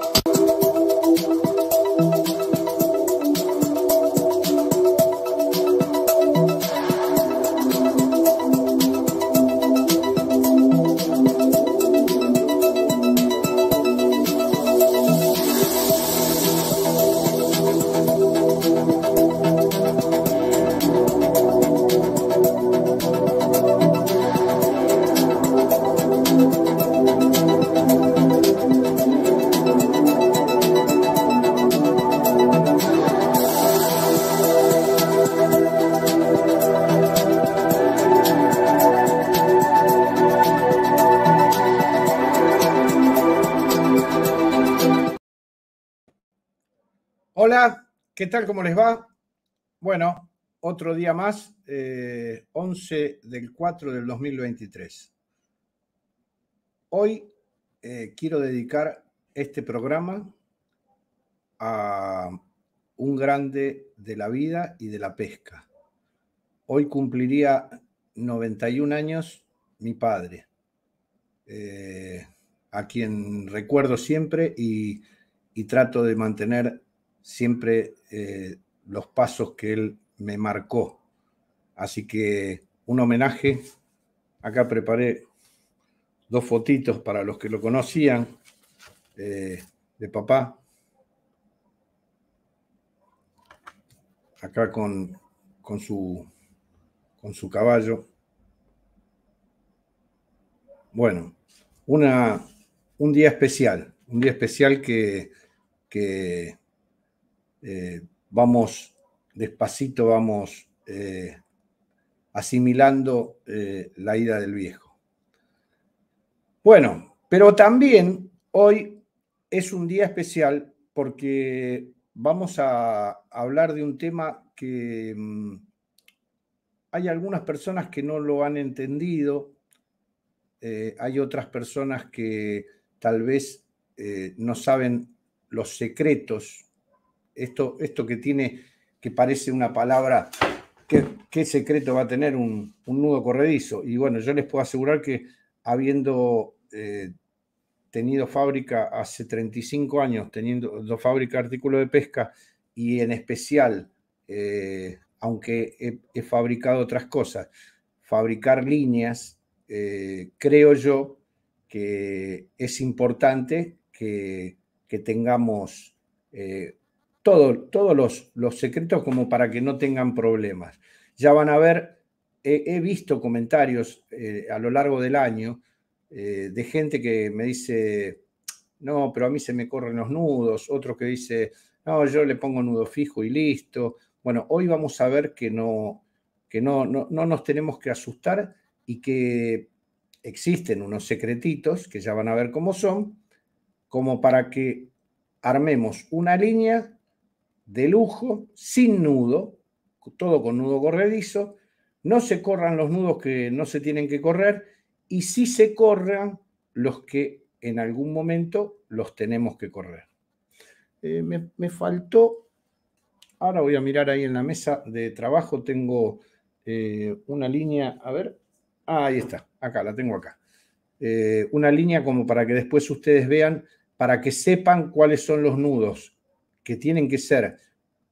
Thank you. ¿Qué tal? ¿Cómo les va? Bueno, otro día más, 11 eh, del 4 del 2023. Hoy eh, quiero dedicar este programa a un grande de la vida y de la pesca. Hoy cumpliría 91 años mi padre, eh, a quien recuerdo siempre y, y trato de mantener siempre eh, los pasos que él me marcó. Así que un homenaje. Acá preparé dos fotitos para los que lo conocían eh, de papá. Acá con, con, su, con su caballo. Bueno, una, un día especial, un día especial que eh, vamos despacito, vamos eh, asimilando eh, la ida del viejo. Bueno, pero también hoy es un día especial porque vamos a hablar de un tema que mm, hay algunas personas que no lo han entendido, hay otras personas que tal vez no saben los secretos esto, esto que tiene, que parece una palabra, ¿qué, secreto va a tener un, nudo corredizo? Y bueno, yo les puedo asegurar que habiendo eh, tenido fábrica hace 35 años, teniendo dos fábrica de artículos de pesca y en especial, eh, aunque he, fabricado otras cosas, fabricar líneas, eh, creo yo que es importante que, tengamos todos los, secretos como para que no tengan problemas. Ya van a ver, he, visto comentarios eh, a lo largo del año eh, de gente que me dice, no, pero a mí se me corren los nudos, otro que dice, no, yo le pongo nudo fijo y listo. Bueno, hoy vamos a ver que no, que no, no nos tenemos que asustar y que existen unos secretitos que ya van a ver cómo son, como para que armemos una línea de lujo, sin nudo, todo con nudo corredizo, no se corran los nudos que no se tienen que correr y sí se corran los que en algún momento los tenemos que correr. Eh, me, faltó, ahora voy a mirar ahí en la mesa de trabajo, tengo eh, una línea, a ver, ah, ahí está, acá, la tengo acá. Eh, una línea como para que después ustedes vean, para que sepan cuáles son los nudos que tienen que ser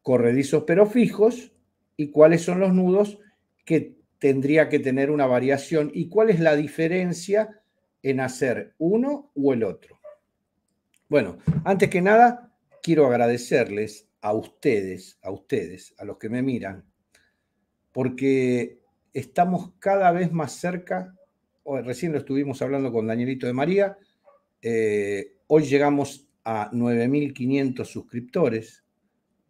corredizos pero fijos y cuáles son los nudos que tendría que tener una variación y cuál es la diferencia en hacer uno o el otro. Bueno, antes que nada, quiero agradecerles a ustedes, a ustedes, a los que me miran, porque estamos cada vez más cerca, recién lo estuvimos hablando con Danielito de María, eh, hoy llegamos a 9.500 suscriptores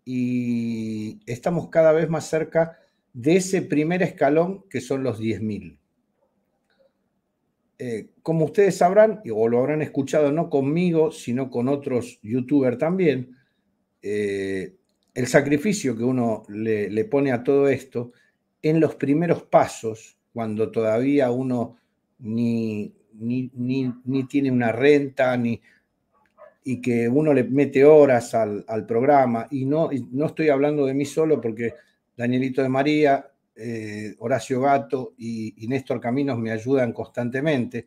y estamos cada vez más cerca de ese primer escalón que son los 10.000. Eh, como ustedes sabrán, o lo habrán escuchado no conmigo, sino con otros youtubers también, eh, el sacrificio que uno le, pone a todo esto en los primeros pasos, cuando todavía uno ni, ni, tiene una renta, ni y que uno le mete horas al, programa, y no, no estoy hablando de mí solo porque Danielito de María, eh, Horacio Gato y, Néstor Caminos me ayudan constantemente,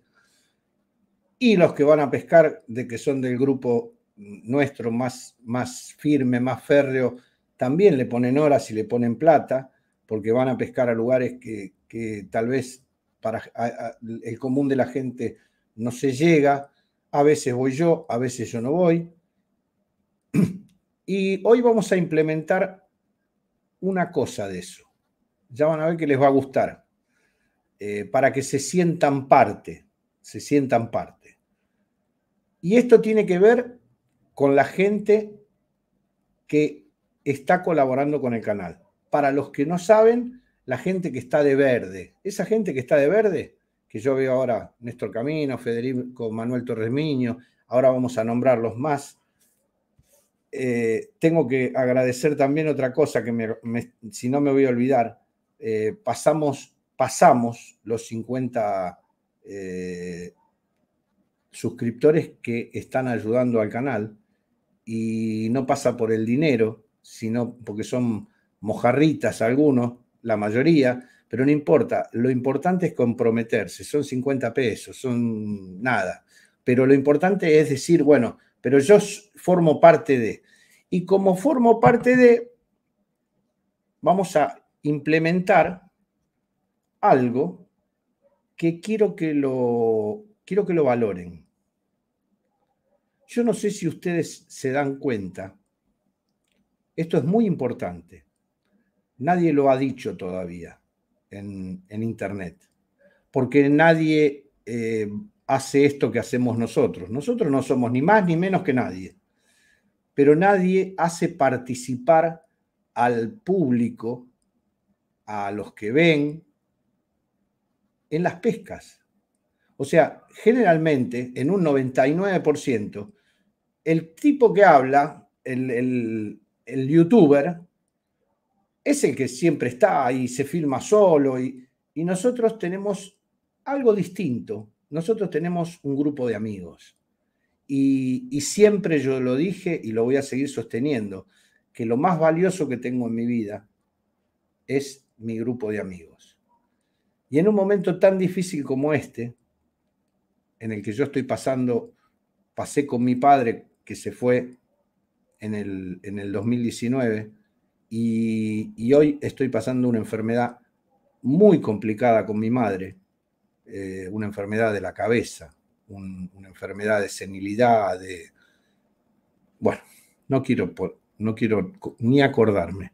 y los que van a pescar, de que son del grupo nuestro más, más firme, más férreo, también le ponen horas y le ponen plata, porque van a pescar a lugares que, tal vez para el común de la gente no se llega, a veces voy yo, a veces yo no voy. Y hoy vamos a implementar una cosa de eso. Ya van a ver que les va a gustar, eh, para que se sientan parte, se sientan parte. Y esto tiene que ver con la gente que está colaborando con el canal. Para los que no saben, la gente que está de verde, esa gente que está de verde que yo veo ahora Néstor Camino, Federico Manuel Torres Miño, ahora vamos a nombrarlos más. Eh, tengo que agradecer también otra cosa que si no me voy a olvidar, eh, pasamos, pasamos los 50 eh, suscriptores que están ayudando al canal y no pasa por el dinero, sino porque son mojarritas algunos, la mayoría, pero no importa, lo importante es comprometerse, son 50 pesos, son nada, pero lo importante es decir, bueno, pero yo formo parte de, y como formo parte de, vamos a implementar algo que quiero que lo, quiero que lo valoren. Yo no sé si ustedes se dan cuenta, esto es muy importante, nadie lo ha dicho todavía en, Internet, porque nadie eh, hace esto que hacemos nosotros. Nosotros no somos ni más ni menos que nadie, pero nadie hace participar al público, a los que ven, en las pescas. O sea, generalmente, en un 99%, el tipo que habla, el, el youtuber, es el que siempre está y se filma solo y, nosotros tenemos algo distinto. Nosotros tenemos un grupo de amigos y, siempre yo lo dije y lo voy a seguir sosteniendo, que lo más valioso que tengo en mi vida es mi grupo de amigos. Y en un momento tan difícil como este, en el que yo estoy pasando, pasé con mi padre que se fue en el, en el 2019, y, hoy estoy pasando una enfermedad muy complicada con mi madre, eh, una enfermedad de la cabeza, una enfermedad de senilidad, de... Bueno, no quiero, no quiero ni acordarme.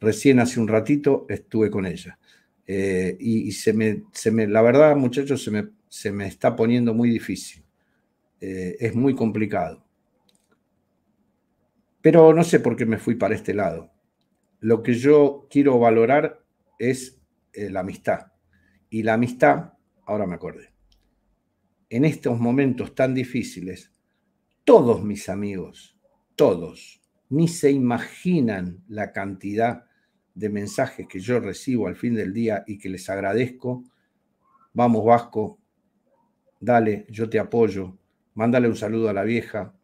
Recién hace un ratito estuve con ella. Eh, y, se, me, se me, la verdad, muchachos, se me, está poniendo muy difícil. Eh, es muy complicado. Pero no sé por qué me fui para este lado lo que yo quiero valorar es eh, la amistad. Y la amistad, ahora me acordé, en estos momentos tan difíciles, todos mis amigos, todos, ni se imaginan la cantidad de mensajes que yo recibo al fin del día y que les agradezco. Vamos Vasco, dale, yo te apoyo, mándale un saludo a la vieja.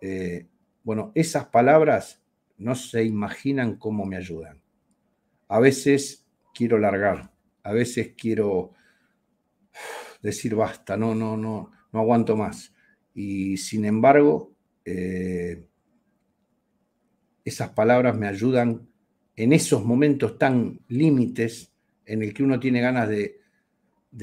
Eh, bueno, esas palabras no se imaginan cómo me ayudan. A veces quiero largar, a veces quiero decir basta, no, no, no, no aguanto más. Y sin embargo, eh, esas palabras me ayudan en esos momentos tan límites en el que uno tiene ganas de,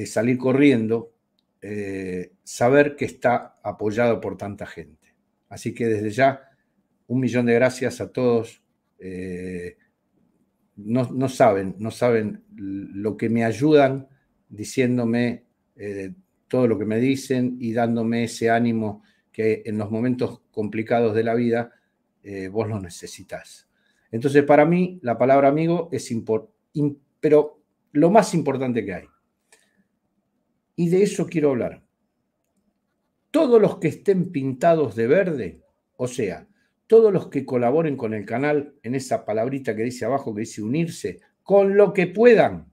salir corriendo, eh, saber que está apoyado por tanta gente. Así que desde ya un millón de gracias a todos. Eh, no, saben, no saben lo que me ayudan diciéndome eh, todo lo que me dicen y dándome ese ánimo que en los momentos complicados de la vida eh, vos lo necesitas. Entonces, para mí, la palabra amigo es importante, pero lo más importante que hay. Y de eso quiero hablar. Todos los que estén pintados de verde, o sea, todos los que colaboren con el canal en esa palabrita que dice abajo, que dice unirse, con lo que puedan,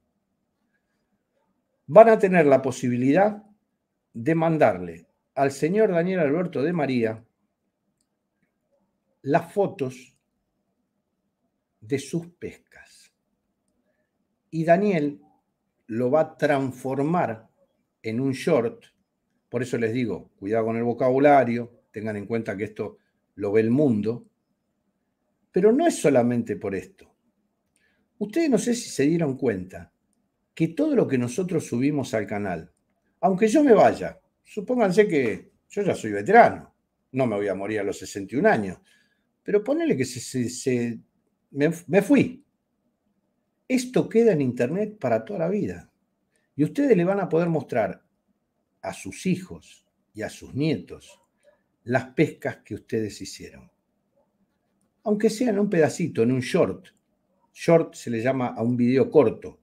van a tener la posibilidad de mandarle al señor Daniel Alberto de María las fotos de sus pescas. Y Daniel lo va a transformar en un short. Por eso les digo, cuidado con el vocabulario, tengan en cuenta que esto lo ve el mundo, pero no es solamente por esto. Ustedes no sé si se dieron cuenta que todo lo que nosotros subimos al canal, aunque yo me vaya, supónganse que yo ya soy veterano, no me voy a morir a los 61 años, pero ponele que me, me fui. Esto queda en Internet para toda la vida. Y ustedes le van a poder mostrar a sus hijos y a sus nietos las pescas que ustedes hicieron. Aunque sea en un pedacito, en un short. Short se le llama a un video corto.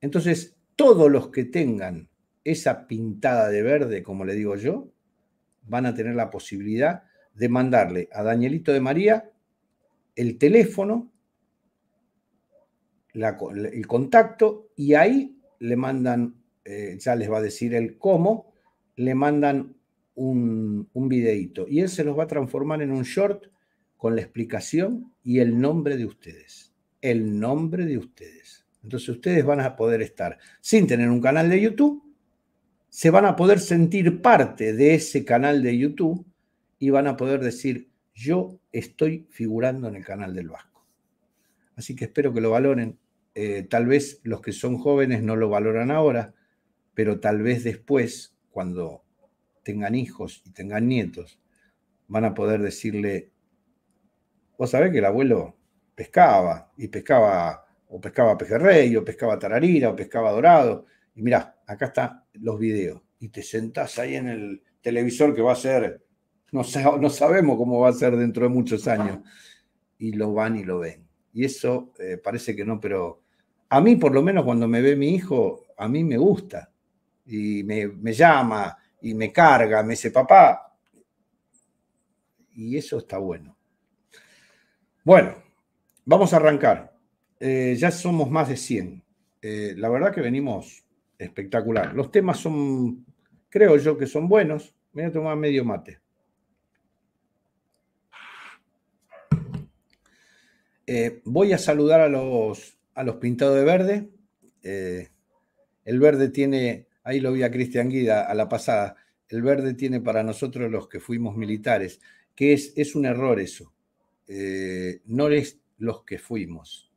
Entonces, todos los que tengan esa pintada de verde, como le digo yo, van a tener la posibilidad de mandarle a Danielito de María el teléfono, el contacto, y ahí le mandan, eh, ya les va a decir el cómo, le mandan un, videito y él se los va a transformar en un short con la explicación y el nombre de ustedes. El nombre de ustedes. Entonces ustedes van a poder estar sin tener un canal de YouTube, se van a poder sentir parte de ese canal de YouTube y van a poder decir, yo estoy figurando en el canal del Vasco. Así que espero que lo valoren. Eh, tal vez los que son jóvenes no lo valoran ahora, pero tal vez después, cuando tengan hijos y tengan nietos, van a poder decirle, vos sabés que el abuelo pescaba y pescaba o pescaba pejerrey o pescaba tararira o pescaba dorado y mirá, acá están los videos y te sentás ahí en el televisor que va a ser, no, sabemos cómo va a ser dentro de muchos años y lo van y lo ven. Y eso eh, parece que no, pero a mí por lo menos cuando me ve mi hijo, a mí me gusta y me, me llama y me carga, me dice, papá. Y eso está bueno. Bueno, vamos a arrancar. Eh, ya somos más de 100. Eh, la verdad que venimos espectacular. Los temas son, creo yo que son buenos. Me voy a tomar medio mate. Eh, voy a saludar a los, a los pintados de verde. el verde tiene Ahí lo vi a Cristian Guida a la pasada. El verde tiene para nosotros los que fuimos militares, que es, es un error eso. Eh, no es los que fuimos.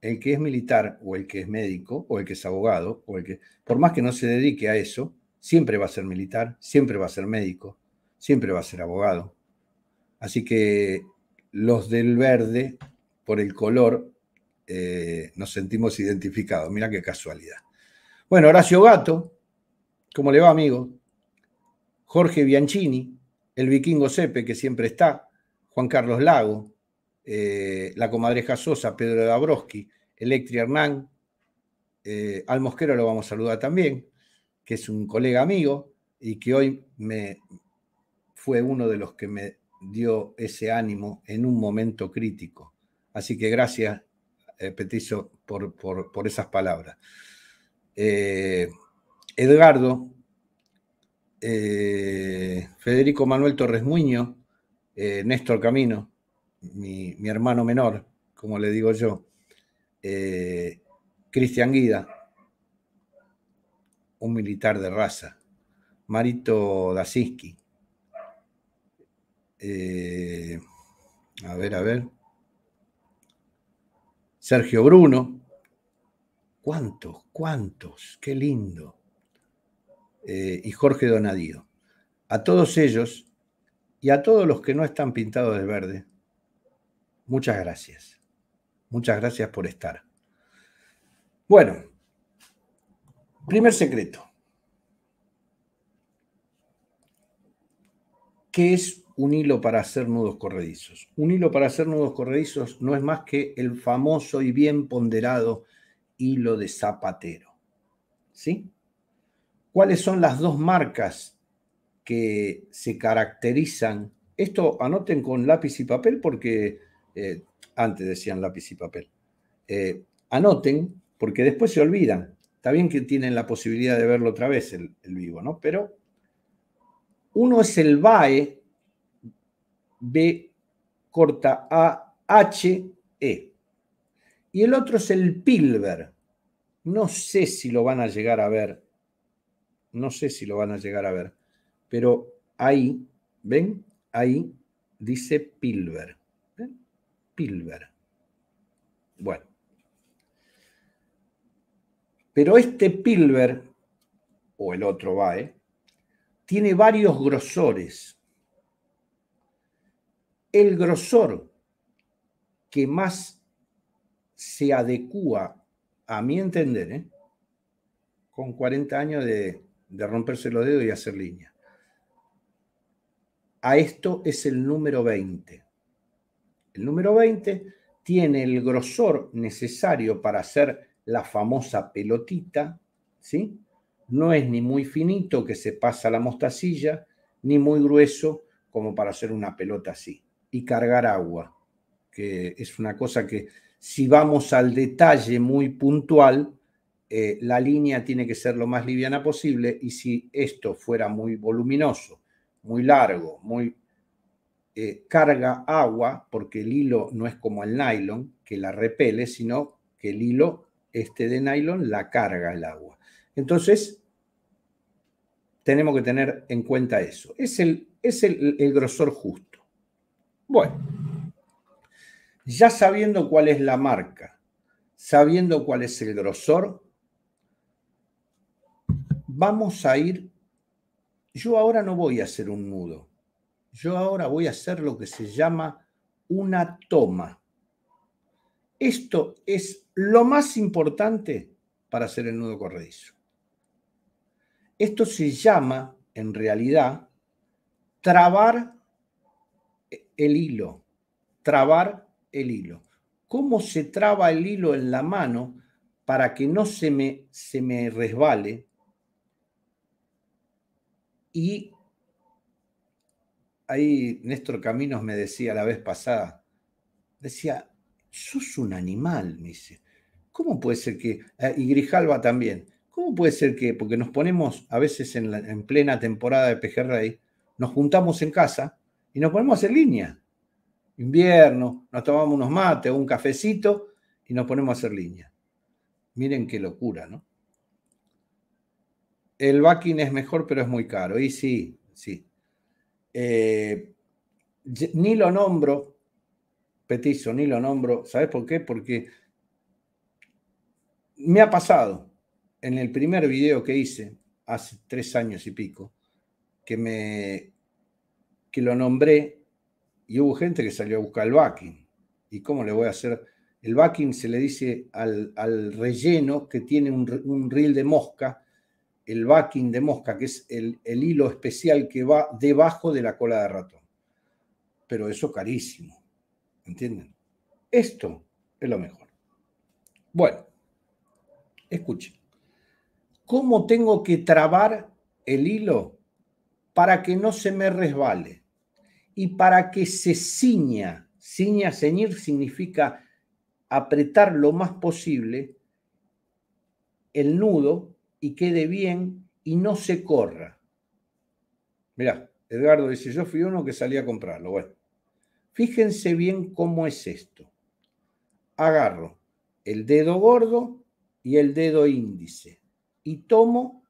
El que es militar o el que es médico o el que es abogado o el que, por más que no se dedique a eso, siempre va a ser militar, siempre va a ser médico, siempre va a ser abogado. Así que los del verde, por el color, eh, nos sentimos identificados. Mira qué casualidad. Bueno, Horacio Gato, ¿Cómo le va, amigo? Jorge Bianchini, el vikingo Sepe, que siempre está, Juan Carlos Lago, eh, la comadreja Sosa, Pedro Dabrowski, Electri Hernán, eh, al Mosquero lo vamos a saludar también, que es un colega amigo y que hoy me fue uno de los que me dio ese ánimo en un momento crítico. Así que gracias, eh, Petizo, por, esas palabras. Eh, Edgardo, eh, Federico Manuel Torres Muño, eh, Néstor Camino, mi, hermano menor, como le digo yo, eh, Cristian Guida, un militar de raza, Marito Dasinski. a ver, a ver. Sergio Bruno. ¿Cuántos? ¿Cuántos? Qué lindo. Eh, y Jorge Donadío. A todos ellos y a todos los que no están pintados de verde, muchas gracias. Muchas gracias por estar. Bueno, primer secreto. ¿Qué es un hilo para hacer nudos corredizos? Un hilo para hacer nudos corredizos no es más que el famoso y bien ponderado hilo de zapatero. ¿Sí? cuáles son las dos marcas que se caracterizan. Esto anoten con lápiz y papel porque eh, antes decían lápiz y papel. Eh, anoten porque después se olvidan. Está bien que tienen la posibilidad de verlo otra vez el, vivo, ¿no? Pero uno es el BAE, B corta A H E. Y el otro es el Pilver. No sé si lo van a llegar a ver no sé si lo van a llegar a ver, pero ahí, ¿ven? Ahí dice Pilver, ¿ven? Bueno. Pero este Pilver o el otro va, tiene varios grosores. El grosor que más se adecua, a mi entender, ¿eh? con 40 años de de romperse los dedos y hacer línea. A esto es el número 20. El número 20 tiene el grosor necesario para hacer la famosa pelotita, ¿sí? No es ni muy finito que se pasa la mostacilla, ni muy grueso como para hacer una pelota así. Y cargar agua, que es una cosa que si vamos al detalle muy puntual, eh, la línea tiene que ser lo más liviana posible y si esto fuera muy voluminoso, muy largo, muy eh, carga agua, porque el hilo no es como el nylon que la repele, sino que el hilo este de nylon la carga el agua. Entonces, tenemos que tener en cuenta eso. Es es el grosor justo. Bueno, ya sabiendo cuál es la marca, sabiendo cuál es el grosor, vamos a ir, yo ahora no voy a hacer un nudo, yo ahora voy a hacer lo que se llama una toma. Esto es lo más importante para hacer el nudo corredizo. Esto se llama, en realidad, trabar el hilo, trabar el hilo. ¿Cómo se traba el hilo en la mano para que no se me, se me resbale, y ahí Néstor Caminos me decía la vez pasada, decía, sos un animal, me dice. ¿Cómo puede ser que, eh, y Grijalva también, ¿cómo puede ser que, porque nos ponemos a veces en, en plena temporada de Pejerrey, nos juntamos en casa y nos ponemos a hacer línea? Invierno, nos tomamos unos mates o un cafecito y nos ponemos a hacer línea. Miren qué locura, ¿no? el backing es mejor, pero es muy caro. Y sí, sí. Eh, ni lo nombro, Petizo, ni lo nombro. ¿Sabes por qué? Porque me ha pasado en el primer video que hice hace tres años y pico, que me que lo nombré y hubo gente que salió a buscar el backing. ¿Y cómo le voy a hacer? El backing se le dice al, relleno que tiene un, un reel de mosca el backing de mosca, que es el, hilo especial que va debajo de la cola de ratón. Pero eso carísimo, ¿entienden? Esto es lo mejor. Bueno, escuchen. ¿Cómo tengo que trabar el hilo para que no se me resbale y para que se ciña? Ciña, ceñir significa apretar lo más posible el nudo y quede bien y no se corra. Mirá, Eduardo dice, yo fui uno que salí a comprarlo. Bueno, fíjense bien cómo es esto. Agarro el dedo gordo y el dedo índice y tomo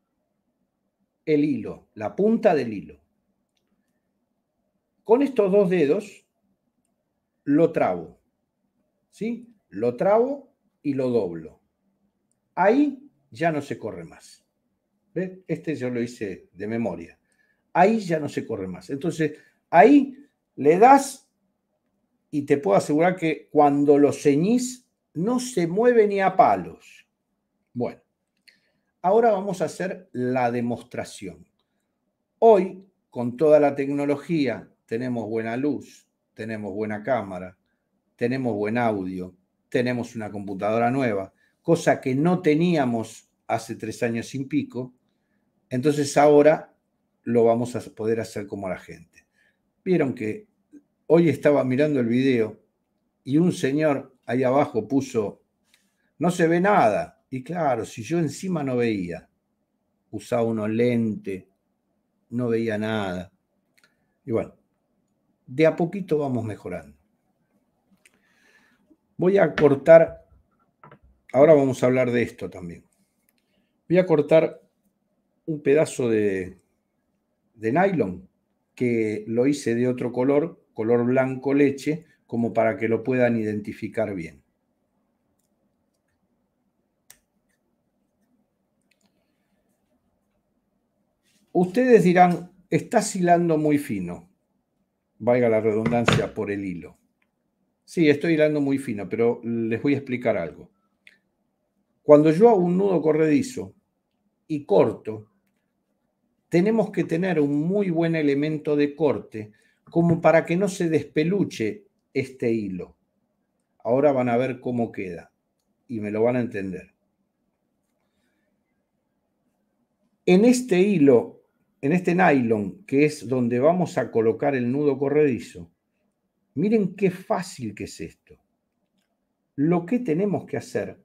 el hilo, la punta del hilo. Con estos dos dedos lo trabo, ¿sí? Lo trabo y lo doblo. Ahí ya no se corre más. ¿Ves? Este yo lo hice de memoria. Ahí ya no se corre más. Entonces, ahí le das y te puedo asegurar que cuando lo ceñís no se mueve ni a palos. Bueno, ahora vamos a hacer la demostración. Hoy, con toda la tecnología, tenemos buena luz, tenemos buena cámara, tenemos buen audio, tenemos una computadora nueva, cosa que no teníamos hace tres años sin pico, entonces ahora lo vamos a poder hacer como la gente. Vieron que hoy estaba mirando el video y un señor ahí abajo puso, no se ve nada. Y claro, si yo encima no veía, usaba unos lente, no veía nada. Y bueno, de a poquito vamos mejorando. Voy a cortar Ahora vamos a hablar de esto también. Voy a cortar un pedazo de, nylon que lo hice de otro color, color blanco leche, como para que lo puedan identificar bien. Ustedes dirán, estás hilando muy fino, valga la redundancia por el hilo. Sí, estoy hilando muy fino, pero les voy a explicar algo. Cuando yo hago un nudo corredizo y corto, tenemos que tener un muy buen elemento de corte como para que no se despeluche este hilo. Ahora van a ver cómo queda y me lo van a entender. En este hilo, en este nylon, que es donde vamos a colocar el nudo corredizo, miren qué fácil que es esto. Lo que tenemos que hacer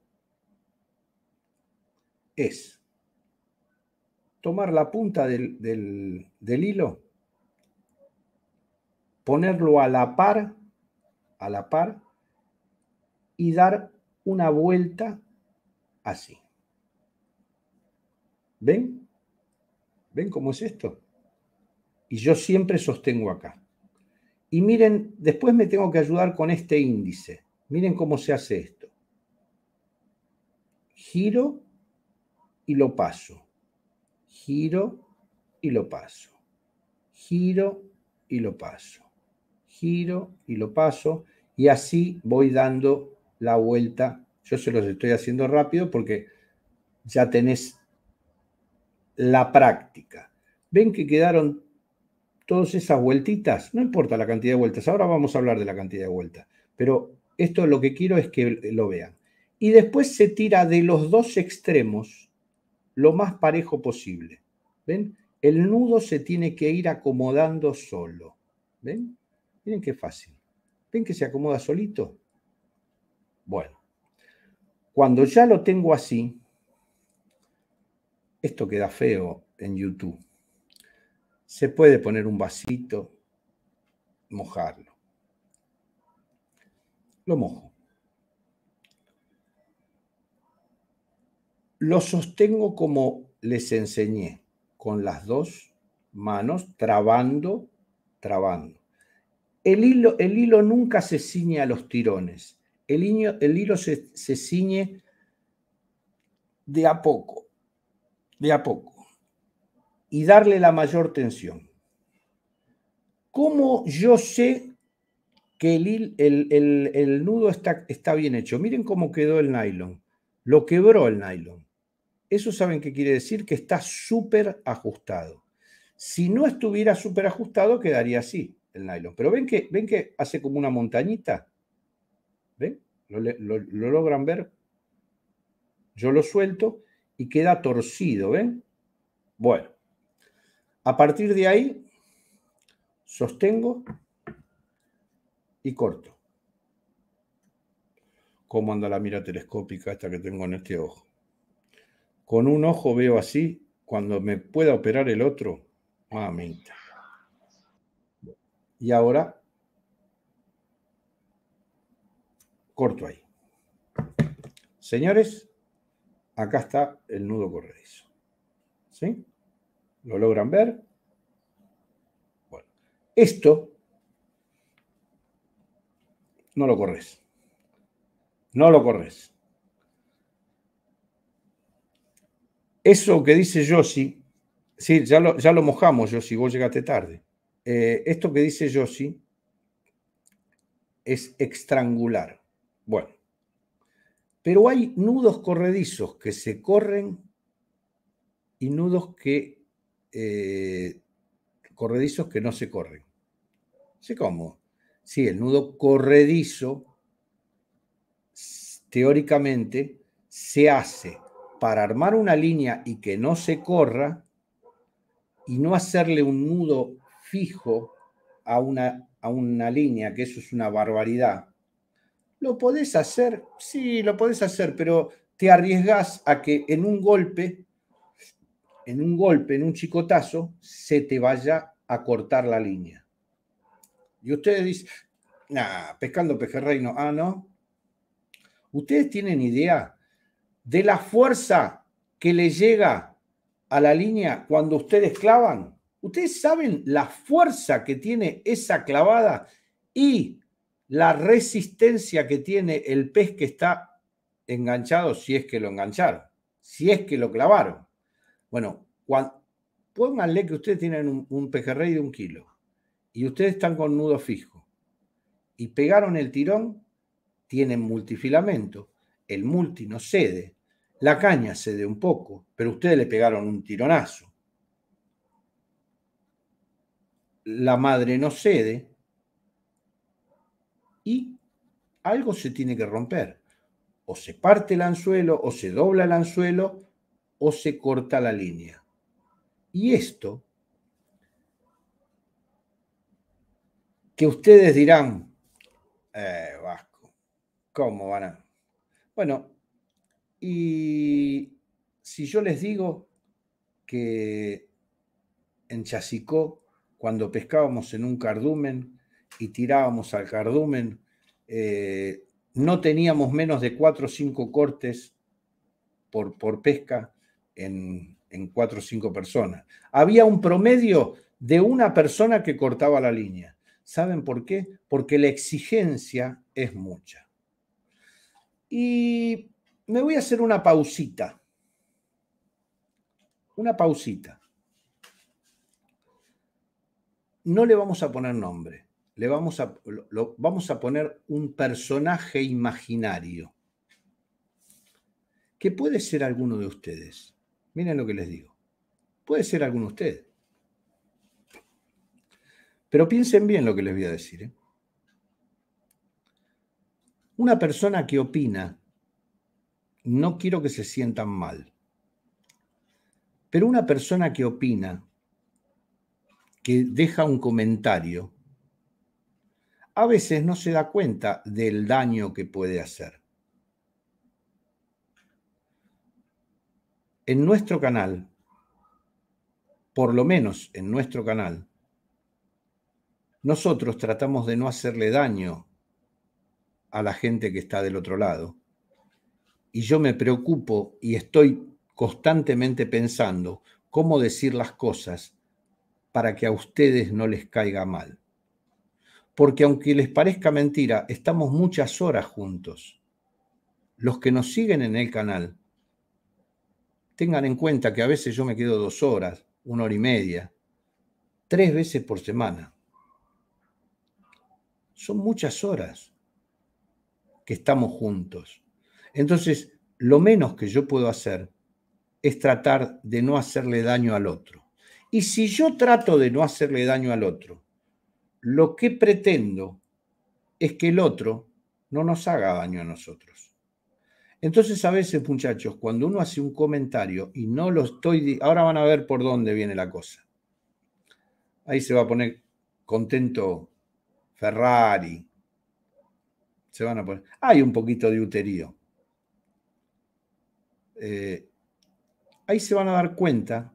es tomar la punta del, del hilo, ponerlo a la par, a la par, y dar una vuelta así. ¿Ven? ¿Ven cómo es esto? Y yo siempre sostengo acá. Y miren, después me tengo que ayudar con este índice. Miren cómo se hace esto. Giro y lo paso. Giro y lo paso. Giro y lo paso. Giro y lo paso. Y así voy dando la vuelta. Yo se los estoy haciendo rápido porque ya tenés la práctica. Ven que quedaron todas esas vueltitas. No importa la cantidad de vueltas. Ahora vamos a hablar de la cantidad de vueltas. Pero esto lo que quiero es que lo vean. Y después se tira de los dos extremos lo más parejo posible. ¿Ven? El nudo se tiene que ir acomodando solo. ¿Ven? Miren qué fácil. ¿Ven que se acomoda solito? Bueno, cuando ya lo tengo así, esto queda feo en YouTube. Se puede poner un vasito, mojarlo. Lo mojo. Lo sostengo como les enseñé, con las dos manos, trabando, trabando. El hilo, el hilo nunca se ciñe a los tirones, el, hilo, el hilo se, ciñe de a poco, de a poco, y darle la mayor tensión. ¿Cómo yo sé que el, el, nudo está, está bien hecho. Miren cómo quedó el nylon. Lo quebró el nylon. Eso saben qué quiere decir, que está súper ajustado. Si no estuviera súper ajustado, quedaría así el nylon. Pero ven que, ven que hace como una montañita. ¿Ven? ¿Lo, lo logran ver? Yo lo suelto y queda torcido, ¿ven? Bueno, a partir de ahí, sostengo y corto. ¿Cómo anda la mira telescópica esta que tengo en este ojo? Con un ojo veo así, cuando me pueda operar el otro, amén. Y ahora, corto ahí. Señores, acá está el nudo corredizo. ¿Sí? ¿Lo logran ver? Bueno, esto no lo corres. No lo corres. Eso que dice Yossi, sí, ya lo, mojamos, Yossi, vos llegaste tarde. Eh, esto que dice Yossi es estrangular. Bueno, pero hay nudos corredizos que se corren y nudos que eh, corredizos que no se corren. ¿Sí cómo? Sí, el nudo corredizo teóricamente se hace para armar una línea y que no se corra y no hacerle un nudo fijo a una, a una línea, que eso es una barbaridad. ¿Lo podés hacer? Sí, lo podés hacer, pero te arriesgas a que en un golpe, en un golpe, en un chicotazo, se te vaya a cortar la línea. Y ustedes dicen, pescando pejerrey no, ah, no. ¿Ustedes tienen idea de la fuerza que le llega a la línea cuando ustedes clavan. Ustedes saben la fuerza que tiene esa clavada y la resistencia que tiene el pez que está enganchado si es que lo engancharon, si es que lo clavaron. Bueno, cuando, pónganle que ustedes tienen un, un pejerrey de un kilo y ustedes están con nudo fijo y pegaron el tirón, tienen multifilamento, el multi no cede, la caña cede un poco, pero ustedes le pegaron un tironazo. La madre no cede y algo se tiene que romper. O se parte el anzuelo, o se dobla el anzuelo, o se corta la línea. Y esto, que ustedes dirán, eh, Vasco, ¿cómo van a...? Bueno, y si yo les digo que en Chasicó, cuando pescábamos en un cardumen y tirábamos al cardumen, eh, no teníamos menos de cuatro o cinco cortes por, por pesca en, en cuatro o cinco personas. Había un promedio de una persona que cortaba la línea. ¿Saben por qué? Porque la exigencia es mucha. Y me voy a hacer una pausita. Una pausita. No le vamos a poner nombre, le vamos a, vamos a poner un personaje imaginario, que puede ser alguno de ustedes. Miren lo que les digo. Puede ser alguno de ustedes. Pero piensen bien lo que les voy a decir. ¿eh? Una persona que opina no quiero que se sientan mal. Pero una persona que opina, que deja un comentario, a veces no se da cuenta del daño que puede hacer. En nuestro canal, por lo menos en nuestro canal, nosotros tratamos de no hacerle daño a la gente que está del otro lado y yo me preocupo y estoy constantemente pensando cómo decir las cosas para que a ustedes no les caiga mal. Porque aunque les parezca mentira, estamos muchas horas juntos. Los que nos siguen en el canal, tengan en cuenta que a veces yo me quedo dos horas, una hora y media, tres veces por semana. Son muchas horas que estamos juntos. Entonces, lo menos que yo puedo hacer es tratar de no hacerle daño al otro. Y si yo trato de no hacerle daño al otro, lo que pretendo es que el otro no nos haga daño a nosotros. Entonces a veces, muchachos, cuando uno hace un comentario y no lo estoy... Ahora van a ver por dónde viene la cosa. Ahí se va a poner contento Ferrari. Se van a poner... Hay un poquito de uterío. Eh, ahí se van a dar cuenta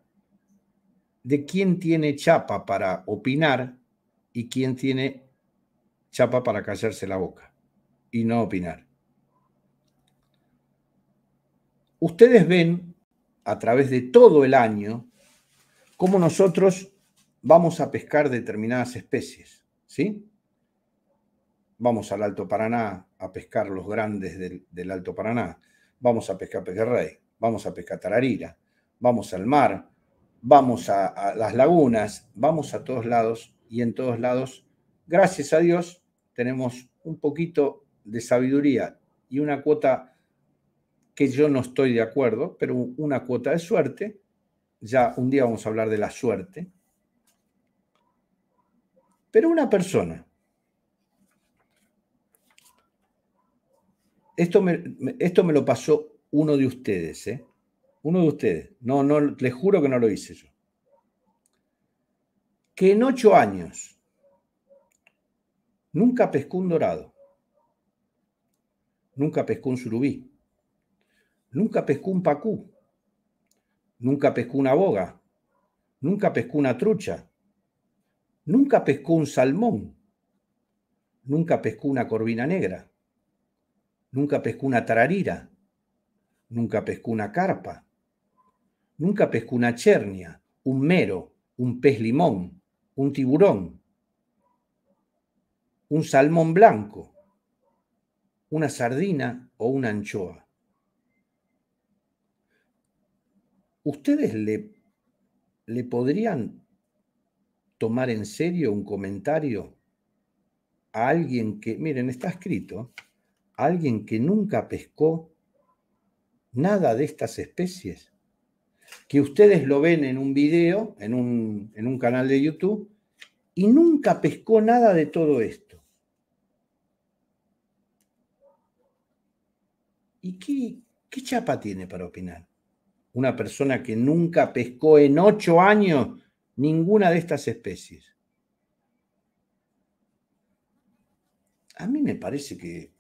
de quién tiene chapa para opinar y quién tiene chapa para callarse la boca y no opinar. Ustedes ven a través de todo el año cómo nosotros vamos a pescar determinadas especies, ¿sí? Vamos al Alto Paraná a pescar los grandes del Alto Paraná vamos a pescar pejerrey, vamos a pescar tararira, vamos al mar, vamos a, a las lagunas, vamos a todos lados y en todos lados, gracias a Dios, tenemos un poquito de sabiduría y una cuota que yo no estoy de acuerdo, pero una cuota de suerte. Ya un día vamos a hablar de la suerte. Pero una persona esto me, esto me lo pasó uno de ustedes, ¿eh? Uno de ustedes. No, no, les juro que no lo hice yo. Que en ocho años nunca pescó un dorado. Nunca pescó un surubí. Nunca pescó un pacú. Nunca pescó una boga. Nunca pescó una trucha. Nunca pescó un salmón. Nunca pescó una corvina negra Nunca pescó una tararira. Nunca pescó una carpa. Nunca pescó una chernia, un mero, un pez limón, un tiburón, un salmón blanco, una sardina o una anchoa. ¿Ustedes le, le podrían tomar en serio un comentario a alguien que, miren, está escrito, alguien que nunca pescó nada de estas especies? Que ustedes lo ven en un video, en un, canal de YouTube, y nunca pescó nada de todo esto. ¿Y qué, qué chapa tiene para opinar? Una persona que nunca pescó en ocho años ninguna de estas especies. A mí me parece que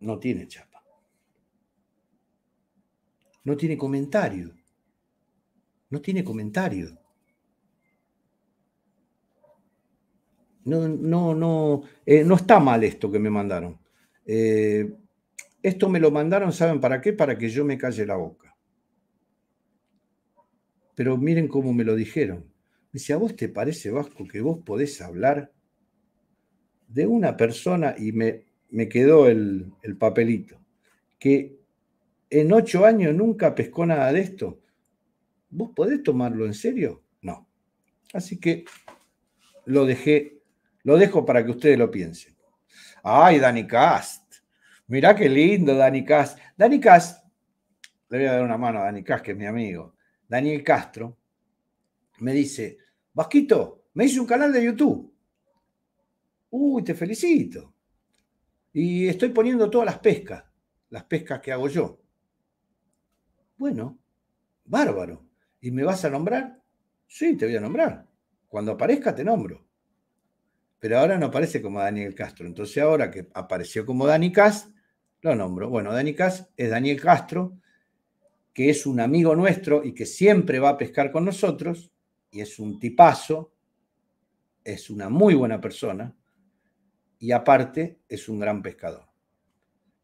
no tiene chapa. No tiene comentario. No tiene comentario. No, no, no, eh, no está mal esto que me mandaron. Eh, esto me lo mandaron, ¿saben para qué? Para que yo me calle la boca. Pero miren cómo me lo dijeron. Dice, ¿a vos te parece, Vasco, que vos podés hablar de una persona y me me quedó el, papelito, que en ocho años nunca pescó nada de esto. ¿Vos podés tomarlo en serio? No. Así que lo dejé, lo dejo para que ustedes lo piensen. ¡Ay, Dani Cast! Mirá qué lindo, Dani Cast. Dani Cast, le voy a dar una mano a Dani Cast, que es mi amigo. Daniel Castro me dice: Vasquito, me hice un canal de YouTube. Uy, te felicito. Y estoy poniendo todas las pescas, las pescas que hago yo. Bueno, bárbaro. ¿Y me vas a nombrar? Sí, te voy a nombrar. Cuando aparezca te nombro. Pero ahora no aparece como Daniel Castro. Entonces ahora que apareció como Dani Cas, lo nombro. Bueno, Dani Cast es Daniel Castro, que es un amigo nuestro y que siempre va a pescar con nosotros, y es un tipazo, es una muy buena persona, y aparte es un gran pescador.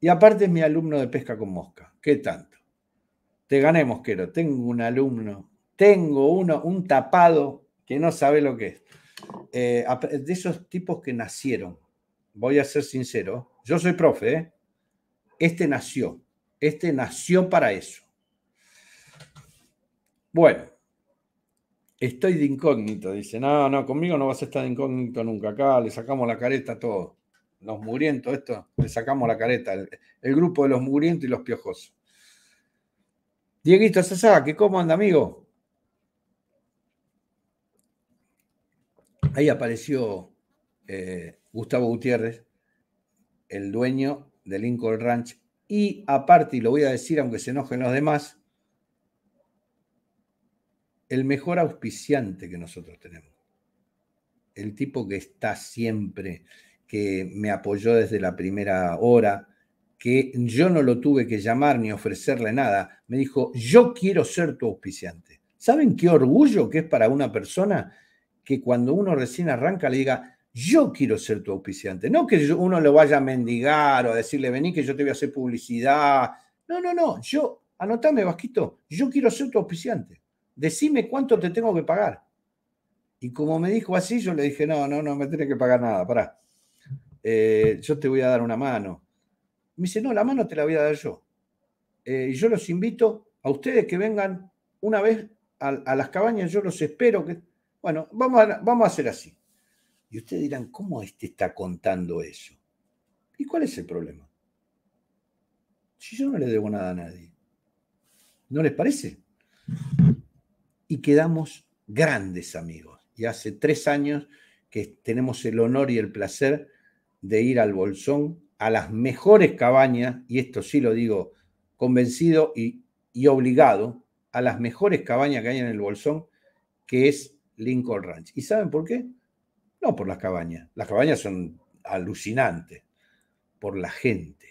Y aparte es mi alumno de pesca con mosca. ¿Qué tanto? Te gané, mosquero. Tengo un alumno, tengo uno, un tapado que no sabe lo que es. Eh, de esos tipos que nacieron, voy a ser sincero, yo soy profe, ¿eh? este nació, este nació para eso. Bueno, Estoy de incógnito, dice. No, no, conmigo no vas a estar de incógnito nunca. Acá le sacamos la careta a todos, Los mugrientos, esto, le sacamos la careta. El, grupo de los mugrientos y los piojos. Dieguito Sasá, ¿qué cómo anda, amigo? Ahí apareció eh, Gustavo Gutiérrez, el dueño del Lincoln Ranch. Y aparte, y lo voy a decir aunque se enojen los demás, el mejor auspiciante que nosotros tenemos. El tipo que está siempre, que me apoyó desde la primera hora, que yo no lo tuve que llamar ni ofrecerle nada. Me dijo, yo quiero ser tu auspiciante. ¿Saben qué orgullo que es para una persona que cuando uno recién arranca le diga, yo quiero ser tu auspiciante? No que uno le vaya a mendigar o a decirle, vení que yo te voy a hacer publicidad. No, no, no, yo, anotame, Vasquito, yo quiero ser tu auspiciante decime cuánto te tengo que pagar. Y como me dijo así, yo le dije, no, no, no me tenés que pagar nada, pará. Eh, yo te voy a dar una mano. Me dice, no, la mano te la voy a dar yo. Eh, y yo los invito a ustedes que vengan una vez a, las cabañas, yo los espero. Que... Bueno, vamos a, vamos a hacer así. Y ustedes dirán, ¿cómo este está contando eso? ¿Y cuál es el problema? Si yo no le debo nada a nadie. ¿No les parece? y quedamos grandes amigos. Y hace tres años que tenemos el honor y el placer de ir al Bolsón, a las mejores cabañas, y esto sí lo digo convencido y, obligado, a las mejores cabañas que hay en el Bolsón, que es Lincoln Ranch. ¿Y saben por qué? No por las cabañas. Las cabañas son alucinantes. Por la gente,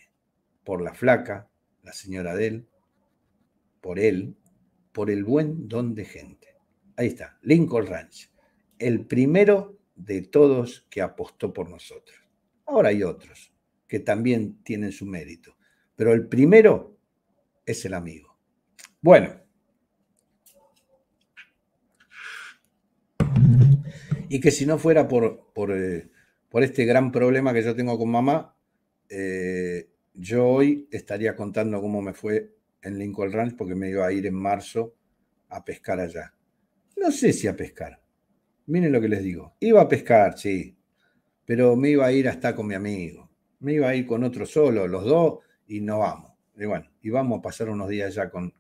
por la flaca, la señora Del, por él, por el buen don de gente. Ahí está, Lincoln Ranch, el primero de todos que apostó por nosotros. Ahora hay otros que también tienen su mérito, pero el primero es el amigo. Bueno. Y que si no fuera por, por, eh, este gran problema que yo tengo con mamá, eh, yo hoy estaría contando cómo me fue en Lincoln Ranch porque me iba a ir en marzo a pescar allá. No sé si a pescar. Miren lo que les digo. Iba a pescar, sí, pero me iba a ir hasta con mi amigo. Me iba a ir con otro solo, los dos, y no vamos. Y bueno, y vamos a pasar unos días ya con,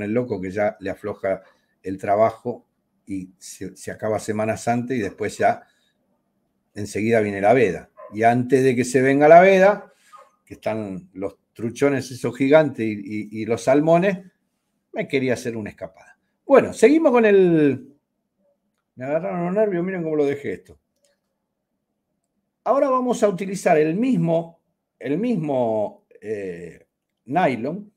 el loco que ya le afloja el trabajo y se, se acaba Semana Santa y después ya enseguida viene la veda. Y antes de que se venga la veda, que están los truchones esos gigantes y, los salmones, me quería hacer una escapada. Bueno, seguimos con el... Me agarraron los nervios, miren cómo lo dejé esto. Ahora vamos a utilizar el mismo, el mismo eh, nylon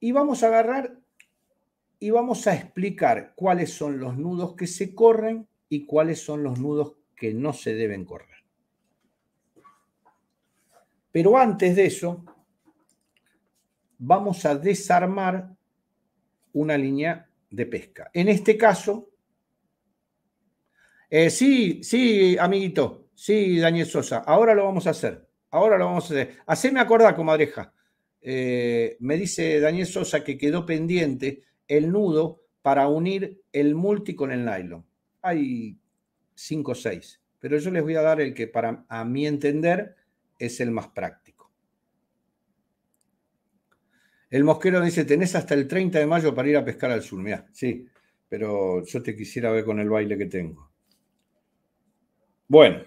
y vamos a agarrar y vamos a explicar cuáles son los nudos que se corren y cuáles son los nudos que no se deben correr. Pero antes de eso, vamos a desarmar una línea de pesca. En este caso, eh, sí, sí, amiguito, sí, Daniel Sosa, ahora lo vamos a hacer, ahora lo vamos a hacer. Haceme acordar, comadreja. Eh, me dice Daniel Sosa que quedó pendiente el nudo para unir el multi con el nylon. Hay cinco o seis, pero yo les voy a dar el que para a mi entender es el más práctico. El mosquero dice, tenés hasta el 30 de mayo para ir a pescar al sur. Mirá, sí, pero yo te quisiera ver con el baile que tengo. Bueno.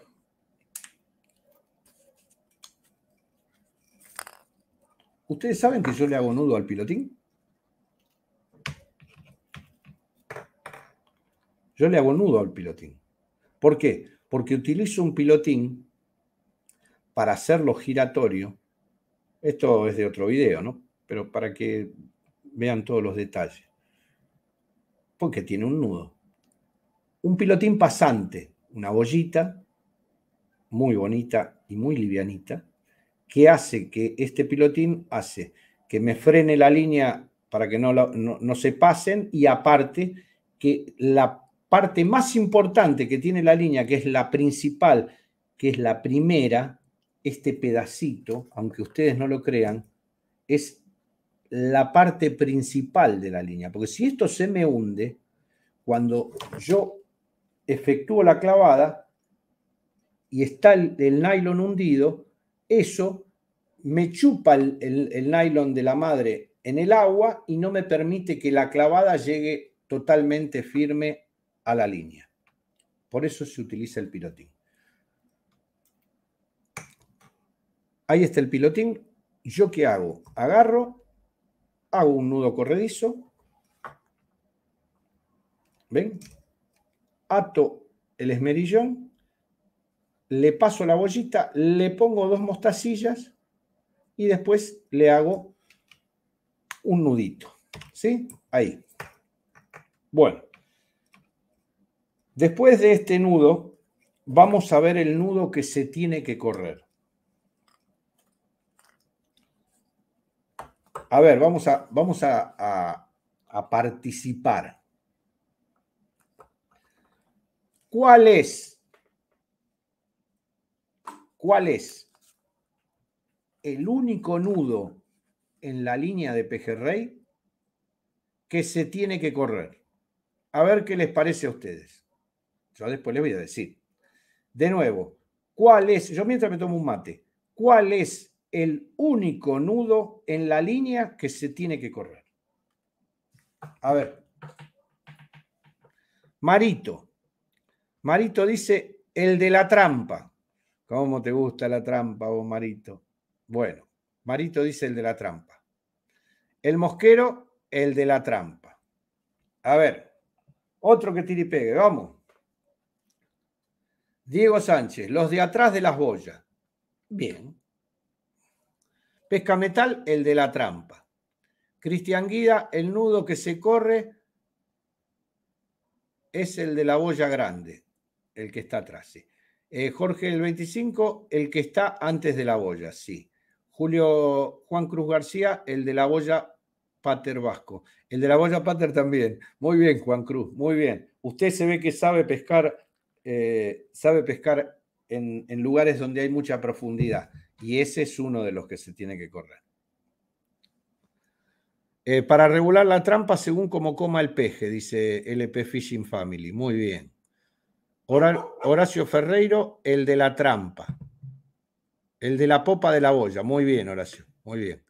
¿Ustedes saben que yo le hago nudo al pilotín? Yo le hago nudo al pilotín. ¿Por qué? Porque utilizo un pilotín para hacerlo giratorio, esto es de otro video, ¿no? Pero para que vean todos los detalles. Porque tiene un nudo. Un pilotín pasante, una bollita muy bonita y muy livianita, que hace que este pilotín hace que me frene la línea para que no, no, no se pasen y aparte que la parte más importante que tiene la línea, que es la principal, que es la primera, este pedacito, aunque ustedes no lo crean, es la parte principal de la línea. Porque si esto se me hunde, cuando yo efectúo la clavada y está el, nylon hundido, eso me chupa el, el, nylon de la madre en el agua y no me permite que la clavada llegue totalmente firme a la línea. Por eso se utiliza el pirotín. Ahí está el pilotín. ¿Yo qué hago? Agarro, hago un nudo corredizo. ¿Ven? Ato el esmerillón, le paso la bollita, le pongo dos mostacillas y después le hago un nudito. ¿Sí? Ahí. Bueno. Después de este nudo, vamos a ver el nudo que se tiene que correr. A ver, vamos a, vamos a, participar. ¿Cuál es? ¿Cuál es el único nudo en la línea de Pejerrey que se tiene que correr? A ver qué les parece a ustedes. Yo después les voy a decir. De nuevo, ¿cuál es? Yo mientras me tomo un mate, ¿cuál es el único nudo en la línea que se tiene que correr. A ver. Marito. Marito dice el de la trampa. ¿Cómo te gusta la trampa, vos, Marito? Bueno, Marito dice el de la trampa. El mosquero, el de la trampa. A ver, otro que tire y pegue, vamos. Diego Sánchez, los de atrás de las boyas. Bien, Pesca Metal, el de la trampa. Cristian Guida, el nudo que se corre es el de la boya grande, el que está atrás. Eh, Jorge el 25, el que está antes de la boya, sí. Julio Juan Cruz García, el de la boya Pater Vasco. El de la boya Pater también. Muy bien, Juan Cruz, muy bien. Usted se ve que sabe pescar, eh, sabe pescar en lugares donde hay mucha profundidad. Y ese es uno de los que se tiene que correr. Eh, para regular la trampa según como coma el peje, dice LP Fishing Family. Muy bien. Horacio Ferreiro, el de la trampa. El de la popa de la boya. Muy bien, Horacio. Muy bien.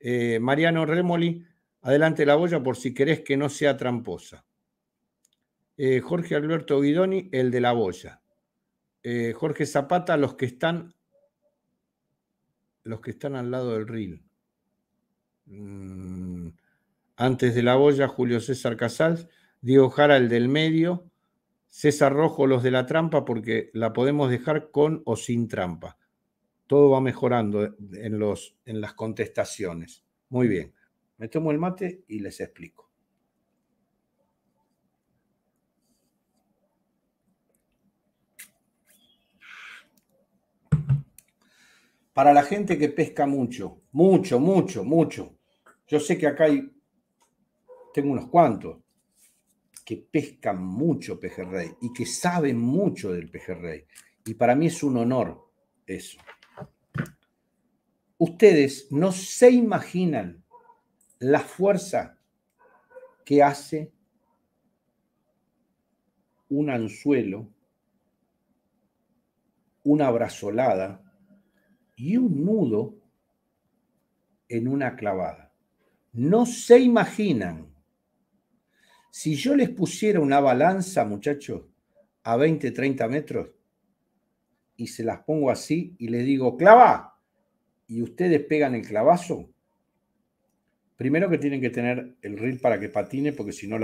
Eh, Mariano Remoli, adelante la boya por si querés que no sea tramposa. Eh, Jorge Alberto Guidoni, el de la boya. Jorge Zapata, los que están los que están al lado del ril. Mm, antes de la boya, Julio César Casals, Diego Jara, el del medio, César Rojo, los de la trampa, porque la podemos dejar con o sin trampa. Todo va mejorando en, los, en las contestaciones. Muy bien. Me tomo el mate y les explico. para la gente que pesca mucho, mucho, mucho, mucho. Yo sé que acá hay, tengo unos cuantos que pescan mucho pejerrey y que saben mucho del pejerrey. Y para mí es un honor eso. Ustedes no se imaginan la fuerza que hace un anzuelo, una brazolada, y un nudo en una clavada. No se imaginan. Si yo les pusiera una balanza, muchachos, a 20, 30 metros, y se las pongo así y les digo, clava, y ustedes pegan el clavazo, primero que tienen que tener el reel para que patine, porque si no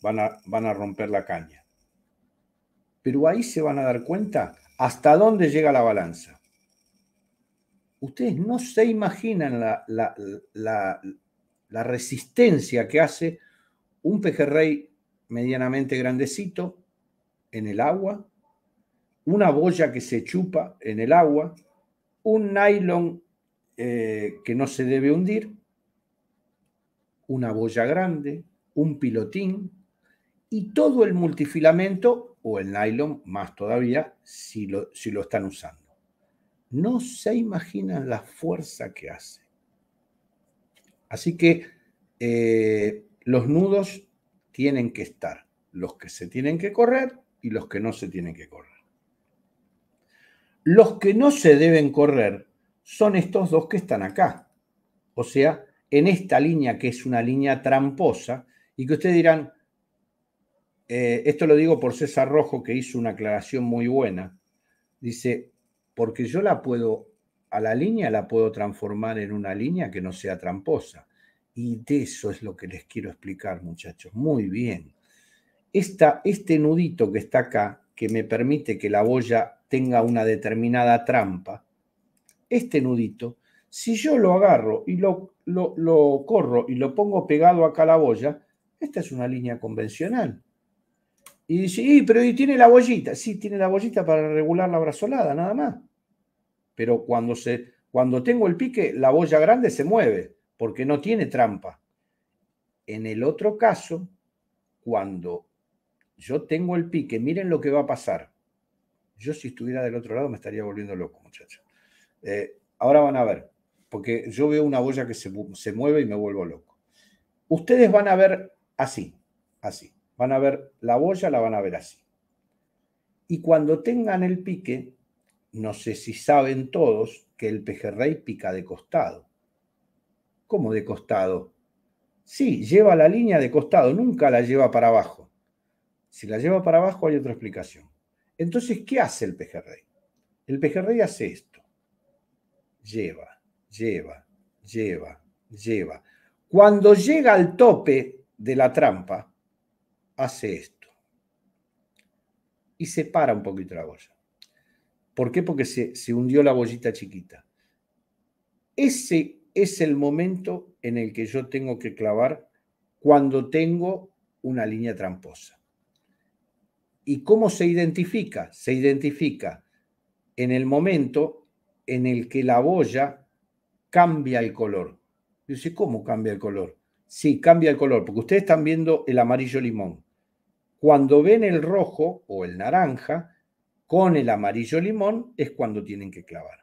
van a, van a romper la caña. Pero ahí se van a dar cuenta hasta dónde llega la balanza. Ustedes no se imaginan la, resistencia que hace un pejerrey medianamente grandecito en el agua, una boya que se chupa en el agua, un nylon eh, que no se debe hundir, una boya grande, un pilotín y todo el multifilamento o el nylon más todavía si lo están usando. No se imaginan la fuerza que hace. Así que eh, los nudos tienen que estar, los que se tienen que correr y los que no se tienen que correr. Los que no se deben correr son estos dos que están acá. O sea, en esta línea que es una línea tramposa y que ustedes dirán, eh, esto lo digo por César Rojo que hizo una aclaración muy buena, dice, porque yo la puedo, a la línea la puedo transformar en una línea que no sea tramposa. Y de eso es lo que les quiero explicar, muchachos. Muy bien. este nudito que está acá, que me permite que la boya tenga una determinada trampa, este nudito, si yo lo agarro y lo, lo corro y lo pongo pegado acá a la boya, esta es una línea convencional. Y dice, pero tiene la bollita? Sí, tiene la bollita para regular la brazolada, nada más. Pero cuando, se, cuando tengo el pique, la boya grande se mueve, porque no tiene trampa. En el otro caso, cuando yo tengo el pique, miren lo que va a pasar. Yo si estuviera del otro lado me estaría volviendo loco, muchachos. Eh, ahora van a ver, porque yo veo una boya que se, se mueve y me vuelvo loco. Ustedes van a ver así, así. Van a ver la boya, la van a ver así. Y cuando tengan el pique, no sé si saben todos que el pejerrey pica de costado. ¿Cómo de costado? Sí, lleva la línea de costado, nunca la lleva para abajo. Si la lleva para abajo hay otra explicación. Entonces, ¿qué hace el pejerrey? El pejerrey hace esto. Lleva, lleva, lleva, lleva. Cuando llega al tope de la trampa, hace esto. Y se para un poquito la boya. ¿Por qué? Porque se, hundió la bollita chiquita. Ese es el momento en el que yo tengo que clavar cuando tengo una línea tramposa. ¿Y cómo se identifica? Se identifica en el momento en el que la boya cambia el color. Dice, ¿cómo cambia el color? Sí, cambia el color, porque ustedes están viendo el amarillo limón. Cuando ven el rojo o el naranja con el amarillo limón es cuando tienen que clavar.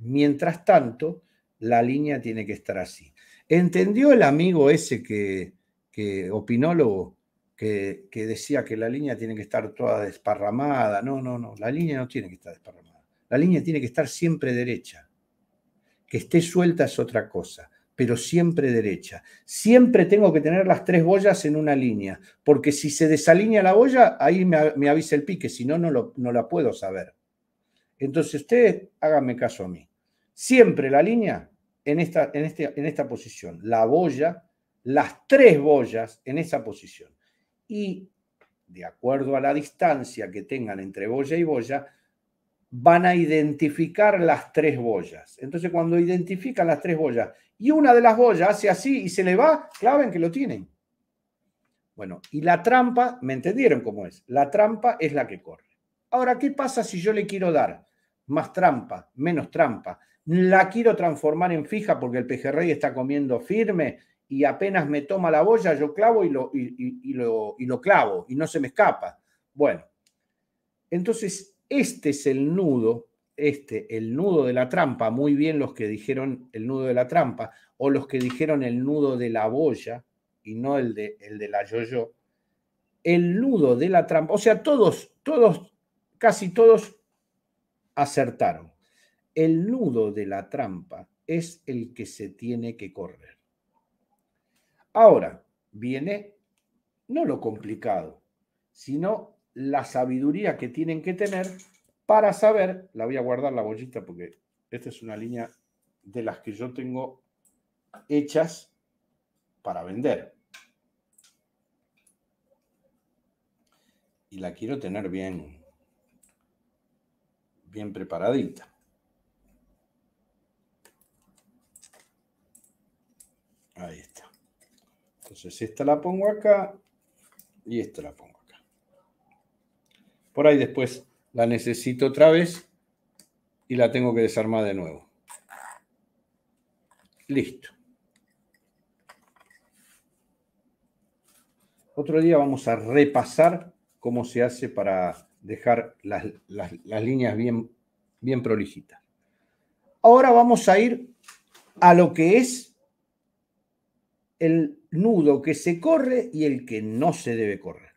Mientras tanto, la línea tiene que estar así. ¿Entendió el amigo ese que, que opinólogo que, que, decía que la línea tiene que estar toda desparramada? No, no, no, la línea no tiene que estar desparramada. La línea tiene que estar siempre derecha. Que esté suelta es otra cosa pero siempre derecha. Siempre tengo que tener las tres boyas en una línea, porque si se desalinea la boya, ahí me, avisa el pique, si no, no la puedo saber. Entonces ustedes háganme caso a mí. Siempre la línea en esta, en, este, en esta posición, la boya, las tres boyas en esa posición. Y de acuerdo a la distancia que tengan entre boya y boya, van a identificar las tres boyas. Entonces, cuando identifican las tres boyas y una de las boyas hace así y se le va, claven que lo tienen. Bueno, y la trampa, ¿me entendieron cómo es? La trampa es la que corre. Ahora, ¿qué pasa si yo le quiero dar más trampa, menos trampa? La quiero transformar en fija porque el pejerrey está comiendo firme y apenas me toma la boya, yo clavo y lo, y, lo, lo clavo y no se me escapa. Bueno, entonces este es el nudo este, el nudo de la trampa, muy bien los que dijeron el nudo de la trampa, o los que dijeron el nudo de la boya y no el de, el de la yoyo el nudo de la trampa, o sea, todos, todos, casi todos acertaron. El nudo de la trampa es el que se tiene que correr. Ahora viene no lo complicado, sino la sabiduría que tienen que tener para saber, la voy a guardar la bollita porque esta es una línea de las que yo tengo hechas para vender. Y la quiero tener bien, bien preparadita. Ahí está. Entonces esta la pongo acá y esta la pongo acá. Por ahí después la necesito otra vez y la tengo que desarmar de nuevo. Listo. Otro día vamos a repasar cómo se hace para dejar las, líneas bien, bien prolijitas. Ahora vamos a ir a lo que es el nudo que se corre y el que no se debe correr.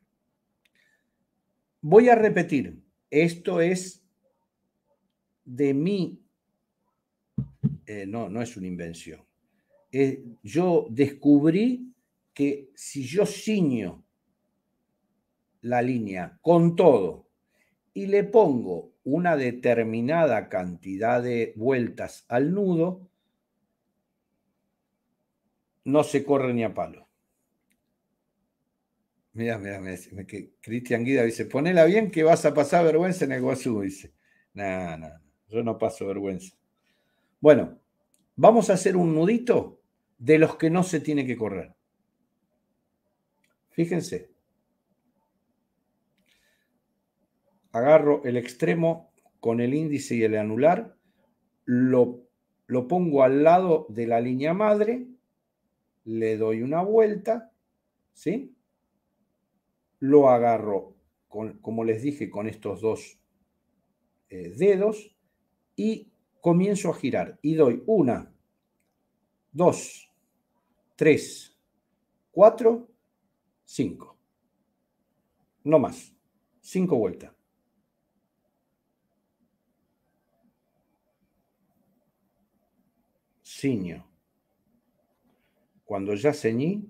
Voy a repetir esto es de mí, eh, no, no es una invención. Eh, yo descubrí que si yo ciño la línea con todo y le pongo una determinada cantidad de vueltas al nudo, no se corre ni a palo. Mira, mira, que Cristian Guida dice, ponela bien que vas a pasar vergüenza en el guasú. dice. No, no, yo no paso vergüenza. Bueno, vamos a hacer un nudito de los que no se tiene que correr. Fíjense. Agarro el extremo con el índice y el anular, lo, lo pongo al lado de la línea madre, le doy una vuelta, ¿sí? lo agarro, con, como les dije, con estos dos eh, dedos y comienzo a girar y doy una, dos, tres, cuatro, cinco. No más. Cinco vueltas. Ciño. Cuando ya ceñí,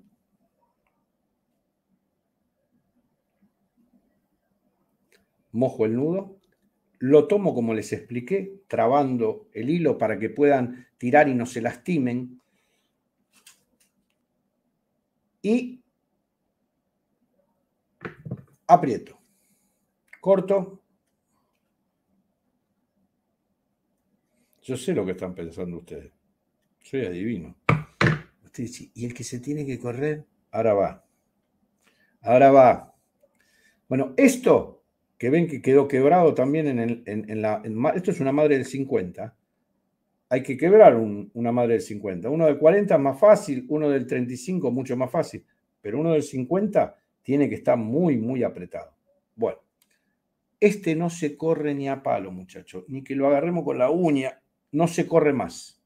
mojo el nudo, lo tomo como les expliqué, trabando el hilo para que puedan tirar y no se lastimen. Y aprieto, corto. Yo sé lo que están pensando ustedes. Soy adivino. ¿y el que se tiene que correr? Ahora va. Ahora va. Bueno, esto que ven que quedó quebrado también en, la... esto es una madre del 50. Hay que quebrar una madre del 50. Uno del 40 es más fácil, uno del 35 mucho más fácil, pero uno del 50 tiene que estar muy, muy apretado. Bueno, este no se corre ni a palo, muchachos, ni que lo agarremos con la uña, no se corre más.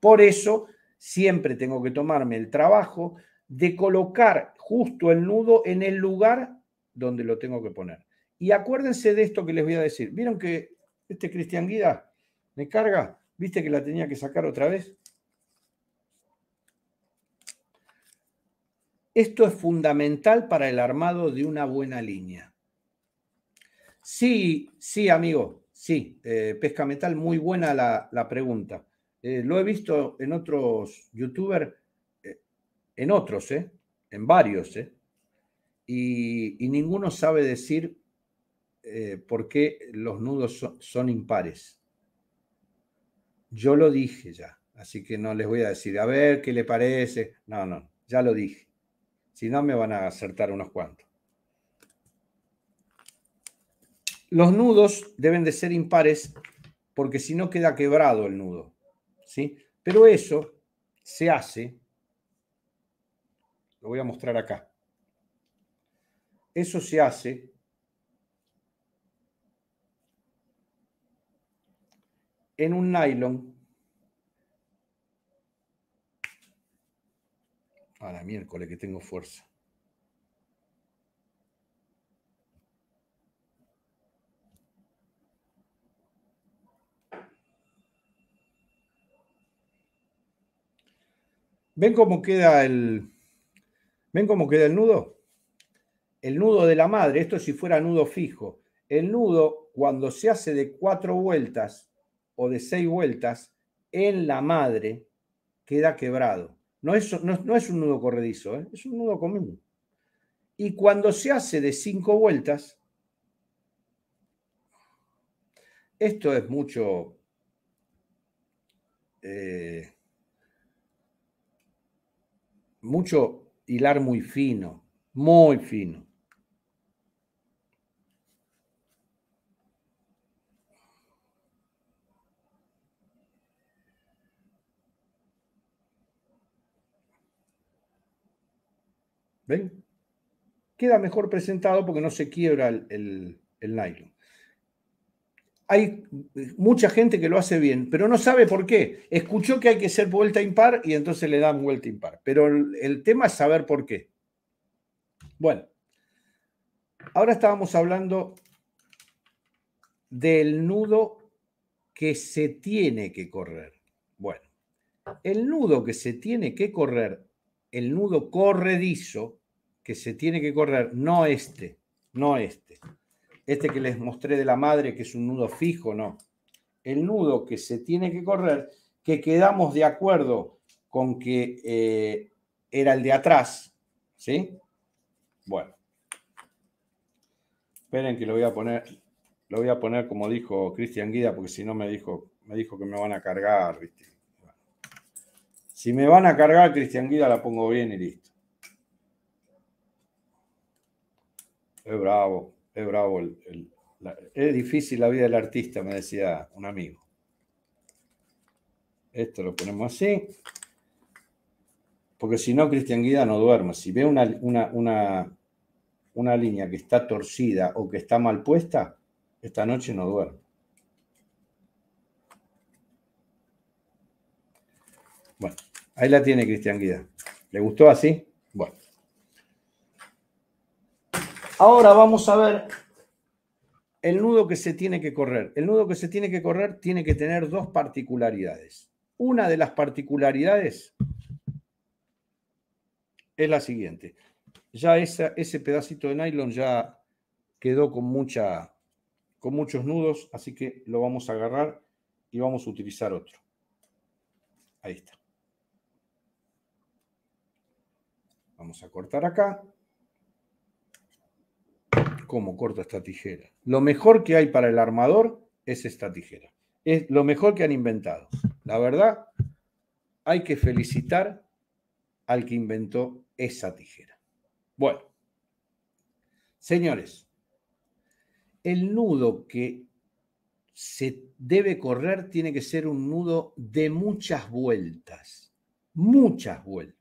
Por eso siempre tengo que tomarme el trabajo de colocar justo el nudo en el lugar donde lo tengo que poner. Y acuérdense de esto que les voy a decir. ¿Vieron que este Cristian Guida me carga? ¿Viste que la tenía que sacar otra vez? Esto es fundamental para el armado de una buena línea. Sí, sí, amigo, sí, eh, pesca metal, muy buena la, pregunta. Eh, lo he visto en otros youtubers, eh, en otros, en varios, ¿eh? y, ninguno sabe decir eh, por qué los nudos son, son impares. Yo lo dije ya, así que no les voy a decir, a ver qué le parece. No, no, ya lo dije. Si no, me van a acertar unos cuantos. Los nudos deben de ser impares porque si no queda quebrado el nudo. ¿sí? Pero eso se hace, lo voy a mostrar acá. Eso se hace en un nylon. A la miércoles que tengo fuerza. ¿Ven cómo queda el, ¿Ven cómo queda el nudo? El nudo de la madre, esto si fuera nudo fijo, el nudo cuando se hace de cuatro vueltas o de seis vueltas en la madre queda quebrado. No es, un nudo corredizo, ¿eh? es un nudo común. Y cuando se hace de cinco vueltas, esto es mucho... Eh, mucho hilar muy fino, muy fino. ¿Ven? Queda mejor presentado porque no se quiebra el, el, nylon. Hay mucha gente que lo hace bien, pero no sabe por qué. Escuchó que hay que hacer vuelta impar y entonces le dan vuelta impar. Pero el tema es saber por qué. Bueno, ahora estábamos hablando del nudo que se tiene que correr. Bueno, el nudo que se tiene que correr, el nudo corredizo, que se tiene que correr, no este, no este. Este que les mostré de la madre, que es un nudo fijo, no. El nudo que se tiene que correr, que quedamos de acuerdo con que eh, era el de atrás, ¿sí? Bueno. Esperen que lo voy a poner, lo voy a poner como dijo Cristian Guida, porque si no me dijo, me dijo que me van a cargar, Si me van a cargar, Cristian Guida la pongo bien y listo. es bravo, es bravo. es difícil la vida del artista, me decía un amigo. Esto lo ponemos así. Porque si no, Cristian Guida no duerme. Si ve una, una línea que está torcida o que está mal puesta, esta noche no duerme. Bueno, ahí la tiene Cristian Guida. ¿Le gustó así? Ahora vamos a ver el nudo que se tiene que correr. El nudo que se tiene que correr tiene que tener dos particularidades. Una de las particularidades es la siguiente. Ya ese pedacito de nylon ya quedó con, mucha, con muchos nudos, así que lo vamos a agarrar y vamos a utilizar otro. Ahí está. Vamos a cortar acá cómo corto esta tijera. Lo mejor que hay para el armador es esta tijera. Es lo mejor que han inventado. La verdad, hay que felicitar al que inventó esa tijera. Bueno, señores, el nudo que se debe correr tiene que ser un nudo de muchas vueltas, muchas vueltas.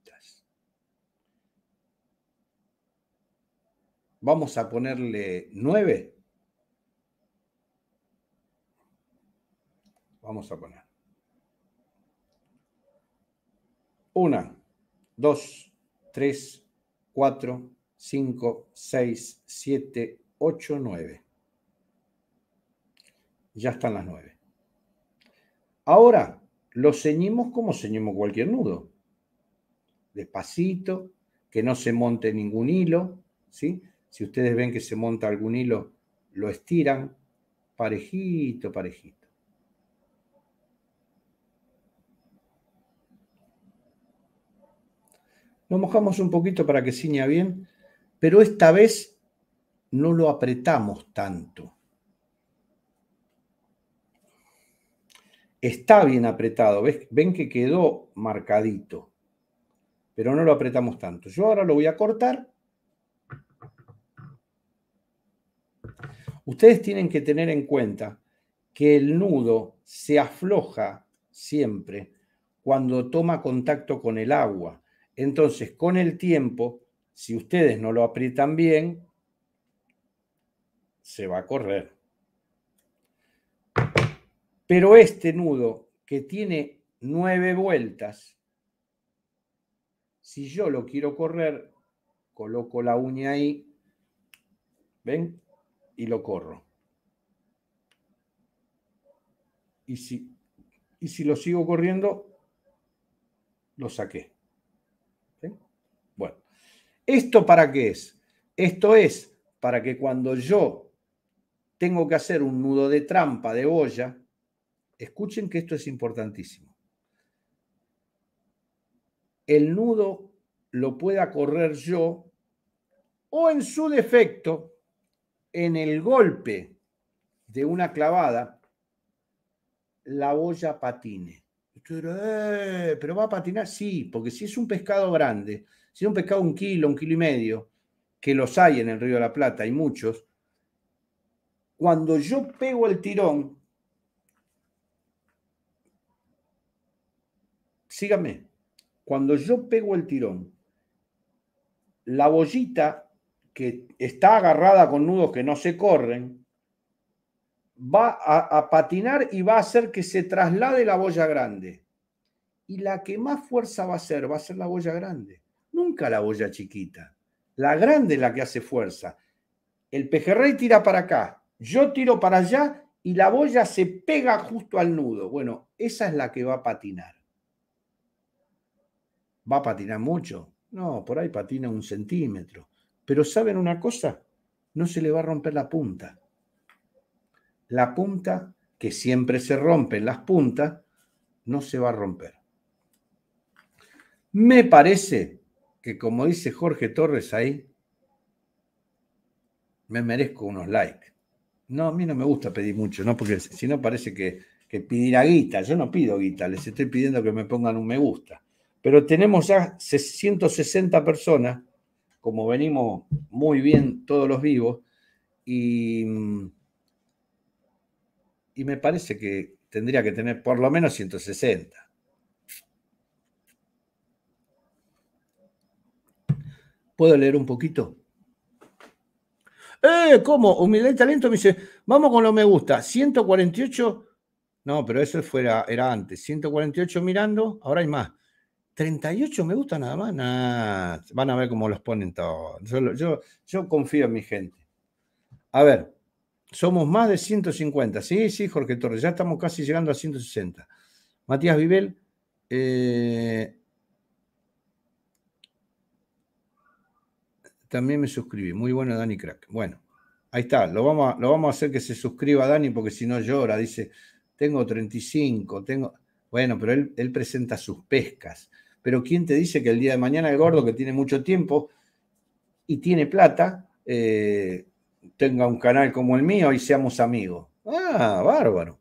Vamos a ponerle 9. Vamos a poner. Una, dos, tres, cuatro, cinco, seis, siete, ocho, nueve. Ya están las nueve. Ahora lo ceñimos como ceñimos cualquier nudo. Despacito, que no se monte ningún hilo, ¿sí? Si ustedes ven que se monta algún hilo, lo estiran parejito, parejito. Lo mojamos un poquito para que ciña bien, pero esta vez no lo apretamos tanto. Está bien apretado, ven que quedó marcadito, pero no lo apretamos tanto. Yo ahora lo voy a cortar Ustedes tienen que tener en cuenta que el nudo se afloja siempre cuando toma contacto con el agua. Entonces, con el tiempo, si ustedes no lo aprietan bien, se va a correr. Pero este nudo que tiene nueve vueltas, si yo lo quiero correr, coloco la uña ahí, ¿ven? y lo corro. Y si, y si lo sigo corriendo, lo saqué. Bueno, ¿esto para qué es? Esto es para que cuando yo tengo que hacer un nudo de trampa de olla, escuchen que esto es importantísimo. El nudo lo pueda correr yo o en su defecto en el golpe de una clavada, la boya patine. Eh, pero va a patinar, sí, porque si es un pescado grande, si es un pescado un kilo, un kilo y medio, que los hay en el Río de la Plata, hay muchos, cuando yo pego el tirón, sígame, cuando yo pego el tirón, la bollita que está agarrada con nudos que no se corren, va a, patinar y va a hacer que se traslade la boya grande. Y la que más fuerza va a hacer va a ser la boya grande, nunca la boya chiquita. La grande es la que hace fuerza. El pejerrey tira para acá, yo tiro para allá y la boya se pega justo al nudo. Bueno, esa es la que va a patinar. ¿Va a patinar mucho? No, por ahí patina un centímetro. Pero ¿saben una cosa? No se le va a romper la punta. La punta, que siempre se rompen las puntas, no se va a romper. Me parece que, como dice Jorge Torres ahí, me merezco unos likes. No, a mí no me gusta pedir mucho, ¿no? Porque si no parece que, que a guita. Yo no pido guita, les estoy pidiendo que me pongan un me gusta. Pero tenemos ya 160 personas como venimos muy bien todos los vivos, y, me parece que tendría que tener por lo menos 160. ¿Puedo leer un poquito? ¡Eh! ¿Cómo? Humildad y talento me dice, vamos con lo me gusta. 148, no, pero eso fuera, era antes. 148 mirando, ahora hay más. 38 me gusta nada más. van a ver cómo los ponen todos. Yo, confío en mi gente. A ver, somos más de 150. Sí, sí, Jorge Torres, ya estamos casi llegando a 160. Matías Vivel. Eh, también me suscribí. Muy bueno, Dani Crack. Bueno, ahí está. Lo vamos a, lo vamos a hacer que se suscriba a Dani porque si no llora. Dice, tengo 35, tengo... Bueno, pero él, él presenta sus pescas pero ¿quién te dice que el día de mañana el gordo que tiene mucho tiempo y tiene plata eh, tenga un canal como el mío y seamos amigos? Ah, bárbaro.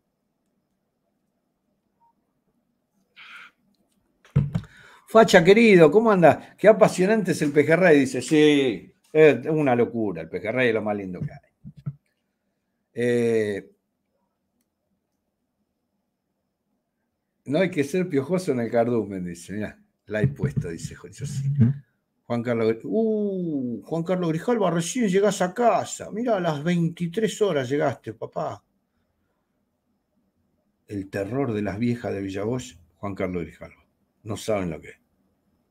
Facha querido, ¿cómo andas? Qué apasionante es el pejerrey, dice. Sí, es una locura, el pejerrey es lo más lindo que hay. Eh, no hay que ser piojoso en el cardumen, dice. Mirá. La he puesto, dice José. Juan Carlos, uh, Juan Carlos Grijalva, recién llegas a casa. Mira, a las 23 horas llegaste, papá. El terror de las viejas de Villavoz, Juan Carlos Grijalva. No saben lo que es.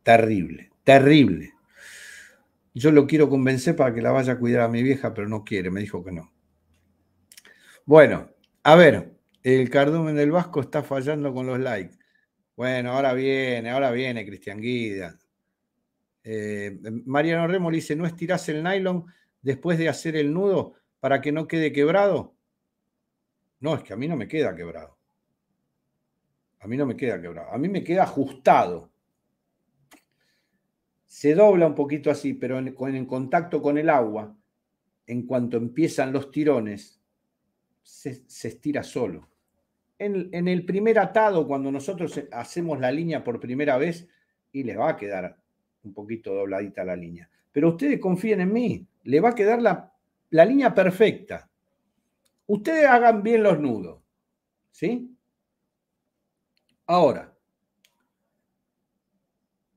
Terrible, terrible. Yo lo quiero convencer para que la vaya a cuidar a mi vieja, pero no quiere, me dijo que no. Bueno, a ver, el cardumen del Vasco está fallando con los likes. Bueno, ahora viene, ahora viene Cristian Guida. Eh, Mariano Remo le dice, ¿no estirás el nylon después de hacer el nudo para que no quede quebrado? No, es que a mí no me queda quebrado. A mí no me queda quebrado. A mí me queda ajustado. Se dobla un poquito así, pero en, contacto con el agua, en cuanto empiezan los tirones, se estira solo en, el primer atado, cuando nosotros eh, hacemos la línea por primera vez, y les va a quedar un poquito dobladita la línea. Pero ustedes confíen en mí, le va a quedar la, línea perfecta. Ustedes hagan bien los nudos, ¿sí? Ahora,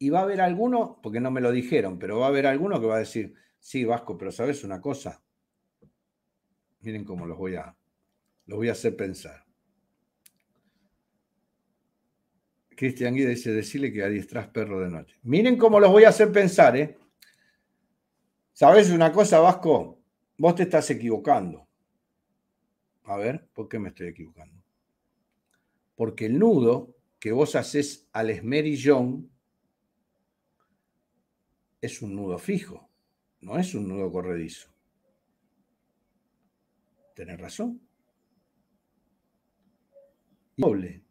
y va a haber alguno, porque no me lo dijeron, pero va a haber alguno que va a decir, sí, Vasco, pero sabes una cosa, miren cómo los voy a, los voy a hacer pensar. Cristian Guida dice, decirle que adiestras perro de noche. Miren cómo los voy a hacer pensar, ¿eh? ¿Sabes una cosa, Vasco? Vos te estás equivocando. A ver, ¿por qué me estoy equivocando? Porque el nudo que vos haces al esmerillón es un nudo fijo, no es un nudo corredizo. Tenés razón. Doble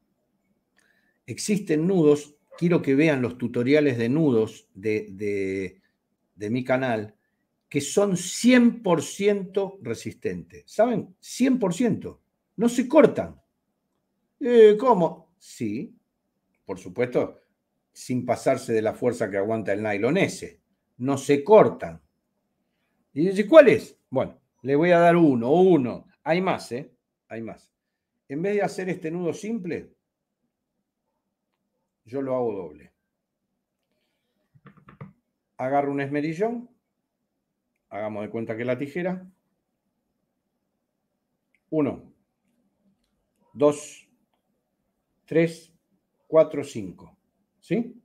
existen nudos, quiero que vean los tutoriales de nudos de, de, mi canal, que son 100% resistentes. ¿Saben? 100%. No se cortan. Eh, ¿Cómo? Sí, por supuesto, sin pasarse de la fuerza que aguanta el nylon ese. No se cortan. Y dice, cuáles Bueno, le voy a dar uno, uno. Hay más, ¿eh? Hay más. En vez de hacer este nudo simple, yo lo hago doble. Agarro un esmerillón, hagamos de cuenta que la tijera. Uno, dos, tres, cuatro, cinco. ¿Sí?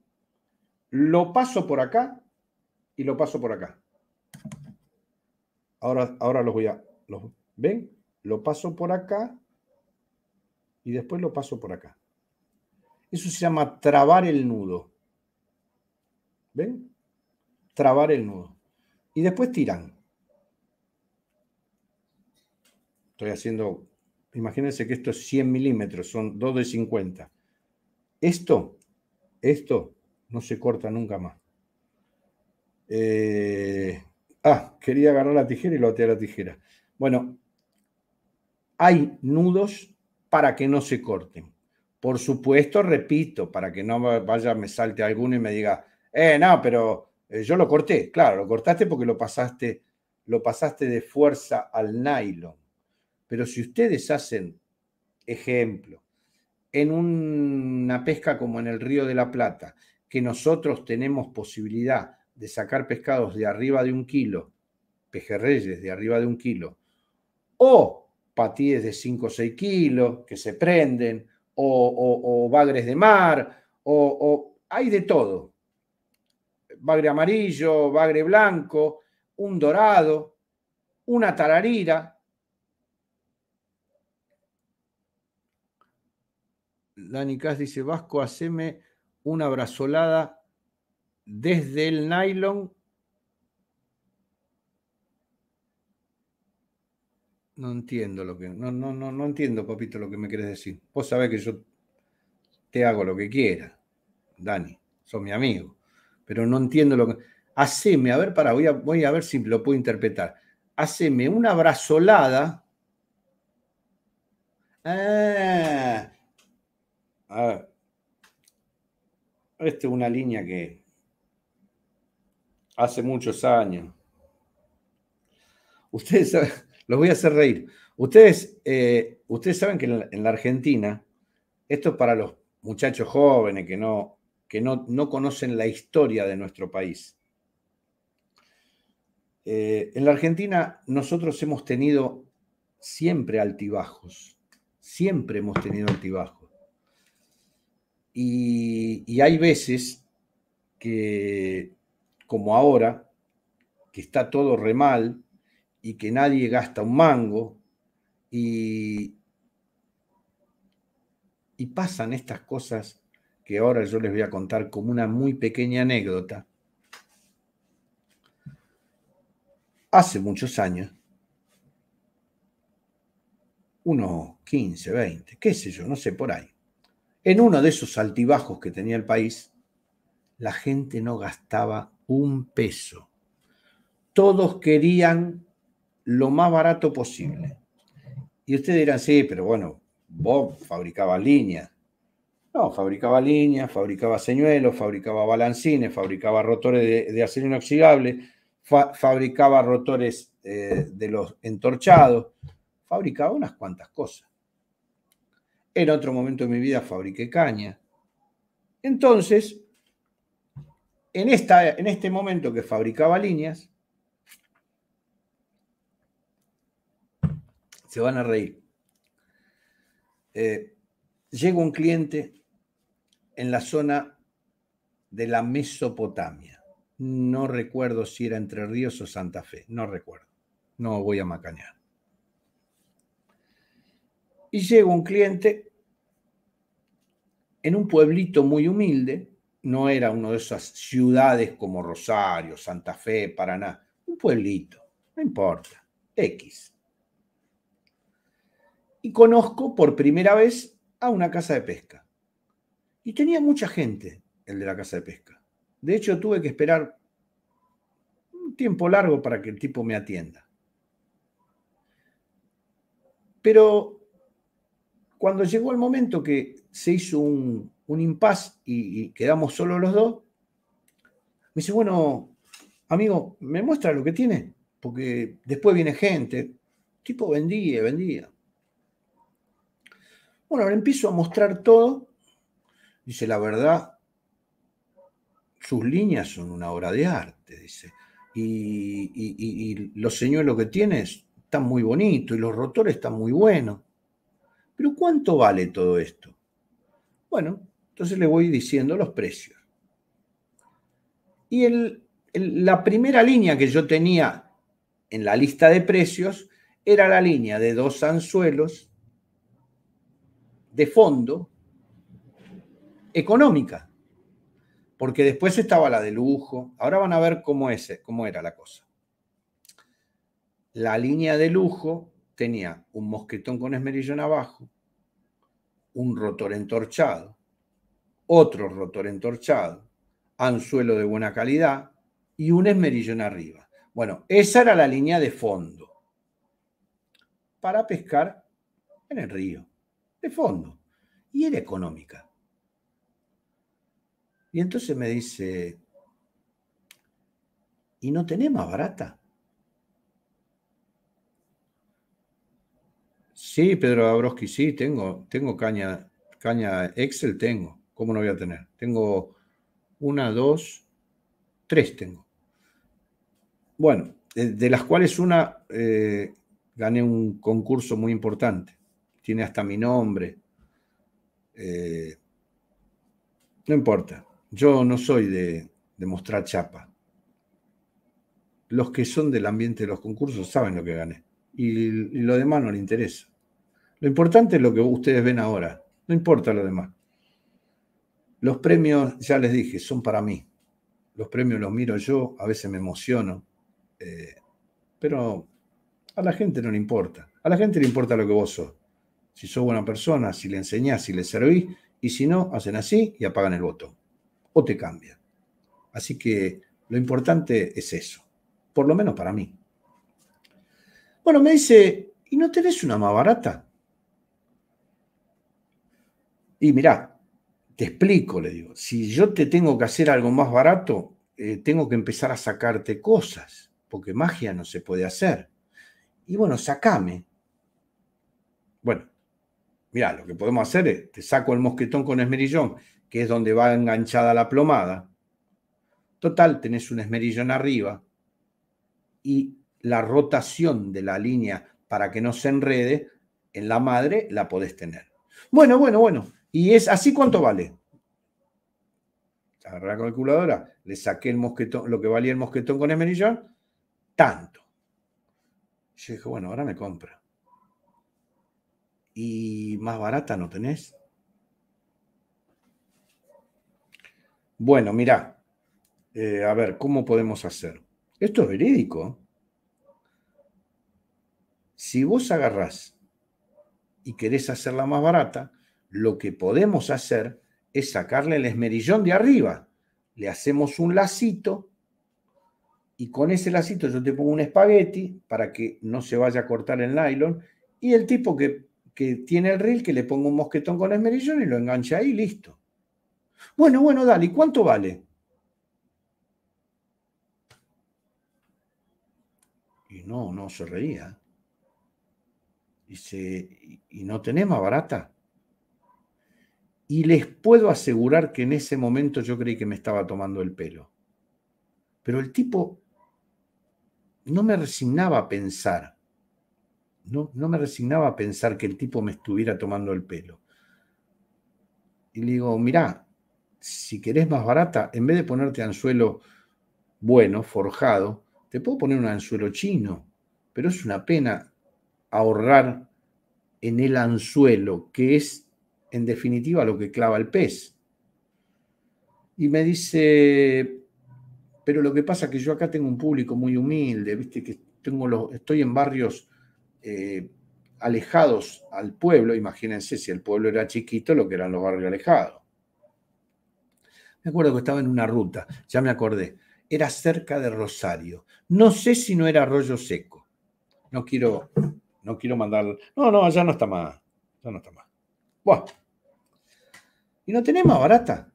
Lo paso por acá y lo paso por acá. Ahora, ahora los voy a. ¿Ven? Lo paso por acá y después lo paso por acá. Eso se llama trabar el nudo. ¿Ven? Trabar el nudo. Y después tiran. Estoy haciendo, imagínense que esto es 100 milímetros, son 2 de 50. Esto, esto no se corta nunca más. Eh, ah, quería agarrar la tijera y lo a la tijera. Bueno, hay nudos para que no se corten. Por supuesto, repito, para que no vaya, me salte alguno y me diga, eh, no, pero eh, yo lo corté. Claro, lo cortaste porque lo pasaste, lo pasaste de fuerza al nylon. Pero si ustedes hacen, ejemplo, en una pesca como en el Río de la Plata, que nosotros tenemos posibilidad de sacar pescados de arriba de un kilo, pejerreyes de arriba de un kilo, o patíes de 5 o 6 kilos que se prenden, o, bagres de mar, o, hay de todo. Bagre amarillo, bagre blanco, un dorado, una tararira. Dani Cas dice, Vasco, haceme una brazolada desde el nylon No entiendo lo que. No, no, no, no entiendo, papito, lo que me querés decir. Vos sabés que yo te hago lo que quiera, Dani. Sos mi amigo. Pero no entiendo lo que. Haceme, a ver, para, voy a, voy a ver si lo puedo interpretar. Haceme una brazolada. Ah, a Esta es una línea que hace muchos años. Ustedes saben los voy a hacer reír. Ustedes, eh, ustedes saben que en la, Argentina, esto es para los muchachos jóvenes que, no, que no, conocen la historia de nuestro país. Eh, en la Argentina nosotros hemos tenido siempre altibajos, siempre hemos tenido altibajos. Y, y hay veces que, como ahora, que está todo re mal, y que nadie gasta un mango y, y pasan estas cosas que ahora yo les voy a contar como una muy pequeña anécdota. Hace muchos años, unos 15, 20, qué sé yo, no sé, por ahí, en uno de esos altibajos que tenía el país, la gente no gastaba un peso. Todos querían lo más barato posible. Y ustedes dirán, sí, pero bueno, Bob fabricaba líneas. No, fabricaba líneas, fabricaba señuelos, fabricaba balancines, fabricaba rotores de, acero inoxidable, fabricaba rotores eh, de los entorchados, fabricaba unas cuantas cosas. En otro momento de mi vida fabriqué caña. Entonces, en, esta, en este momento que fabricaba líneas, se van a reír. Eh, llega un cliente en la zona de la Mesopotamia. No recuerdo si era Entre Ríos o Santa Fe, no recuerdo. No voy a macañar. Y llega un cliente en un pueblito muy humilde, no era una de esas ciudades como Rosario, Santa Fe, Paraná, un pueblito, no importa, X y conozco por primera vez a una casa de pesca. Y tenía mucha gente el de la casa de pesca. De hecho, tuve que esperar un tiempo largo para que el tipo me atienda. Pero cuando llegó el momento que se hizo un, un impas y, quedamos solo los dos, me dice, bueno, amigo, ¿me muestra lo que tiene? Porque después viene gente. tipo vendía, vendía. Bueno, ahora empiezo a mostrar todo. Dice, la verdad, sus líneas son una obra de arte, dice. Y, los señuelos que tienes están muy bonitos y los rotores están muy buenos. Pero ¿cuánto vale todo esto? Bueno, entonces le voy diciendo los precios. Y la primera línea que yo tenía en la lista de precios era la línea de dos anzuelos de fondo económica, porque después estaba la de lujo, ahora van a ver cómo, es, cómo era la cosa. La línea de lujo tenía un mosquetón con esmerillón abajo, un rotor entorchado, otro rotor entorchado, anzuelo de buena calidad y un esmerillón arriba. Bueno, esa era la línea de fondo para pescar en el río de fondo, y era económica. Y entonces me dice, ¿y no tenés más barata? Sí, Pedro Abroski, sí, tengo, tengo caña, caña Excel, tengo. ¿Cómo no voy a tener? Tengo una, dos, tres tengo. Bueno, de, las cuales una eh, gané un concurso muy importante tiene hasta mi nombre. Eh, no importa, yo no soy de, mostrar chapa. Los que son del ambiente de los concursos saben lo que gané y, lo demás no le interesa. Lo importante es lo que ustedes ven ahora, no importa lo demás. Los premios, ya les dije, son para mí. Los premios los miro yo, a veces me emociono, eh, pero a la gente no le importa. A la gente le importa lo que vos sos. Si sos buena persona, si le enseñás, si le servís, y si no, hacen así y apagan el voto, O te cambian. Así que lo importante es eso. Por lo menos para mí. Bueno, me dice, ¿y no tenés una más barata? Y mirá, te explico, le digo, si yo te tengo que hacer algo más barato, eh, tengo que empezar a sacarte cosas, porque magia no se puede hacer. Y bueno, sacame. Bueno, mira, lo que podemos hacer es, te saco el mosquetón con esmerillón, que es donde va enganchada la plomada. Total, tenés un esmerillón arriba y la rotación de la línea para que no se enrede en la madre la podés tener. Bueno, bueno, bueno. ¿Y es así cuánto vale? Agarré la calculadora, le saqué el mosquetón, lo que valía el mosquetón con esmerillón, tanto. Yo dije, bueno, ahora me compro y más barata no tenés. Bueno, mirá, eh, a ver, ¿cómo podemos hacer? Esto es verídico. Si vos agarrás y querés hacerla más barata, lo que podemos hacer es sacarle el esmerillón de arriba. Le hacemos un lacito y con ese lacito yo te pongo un espagueti para que no se vaya a cortar el nylon y el tipo que que tiene el reel, que le ponga un mosquetón con esmerillón y lo engancha ahí listo. Bueno, bueno, dale, ¿y cuánto vale? Y no, no se reía. Y, y no tenemos barata. Y les puedo asegurar que en ese momento yo creí que me estaba tomando el pelo. Pero el tipo no me resignaba a pensar no, me resignaba a pensar que el tipo me estuviera tomando el pelo. Y le digo, mirá, si querés más barata, en vez de ponerte anzuelo bueno, forjado, te puedo poner un anzuelo chino, pero es una pena ahorrar en el anzuelo, que es en definitiva lo que clava el pez. Y me dice, pero lo que pasa es que yo acá tengo un público muy humilde, viste que tengo los, estoy en barrios eh, alejados al pueblo, imagínense si el pueblo era chiquito, lo que eran los barrios alejados. Me acuerdo que estaba en una ruta, ya me acordé, era cerca de Rosario. No sé si no era Arroyo Seco. No quiero, no quiero mandar. No, no, allá no está más. Ya no está más. Y no tenemos más barata.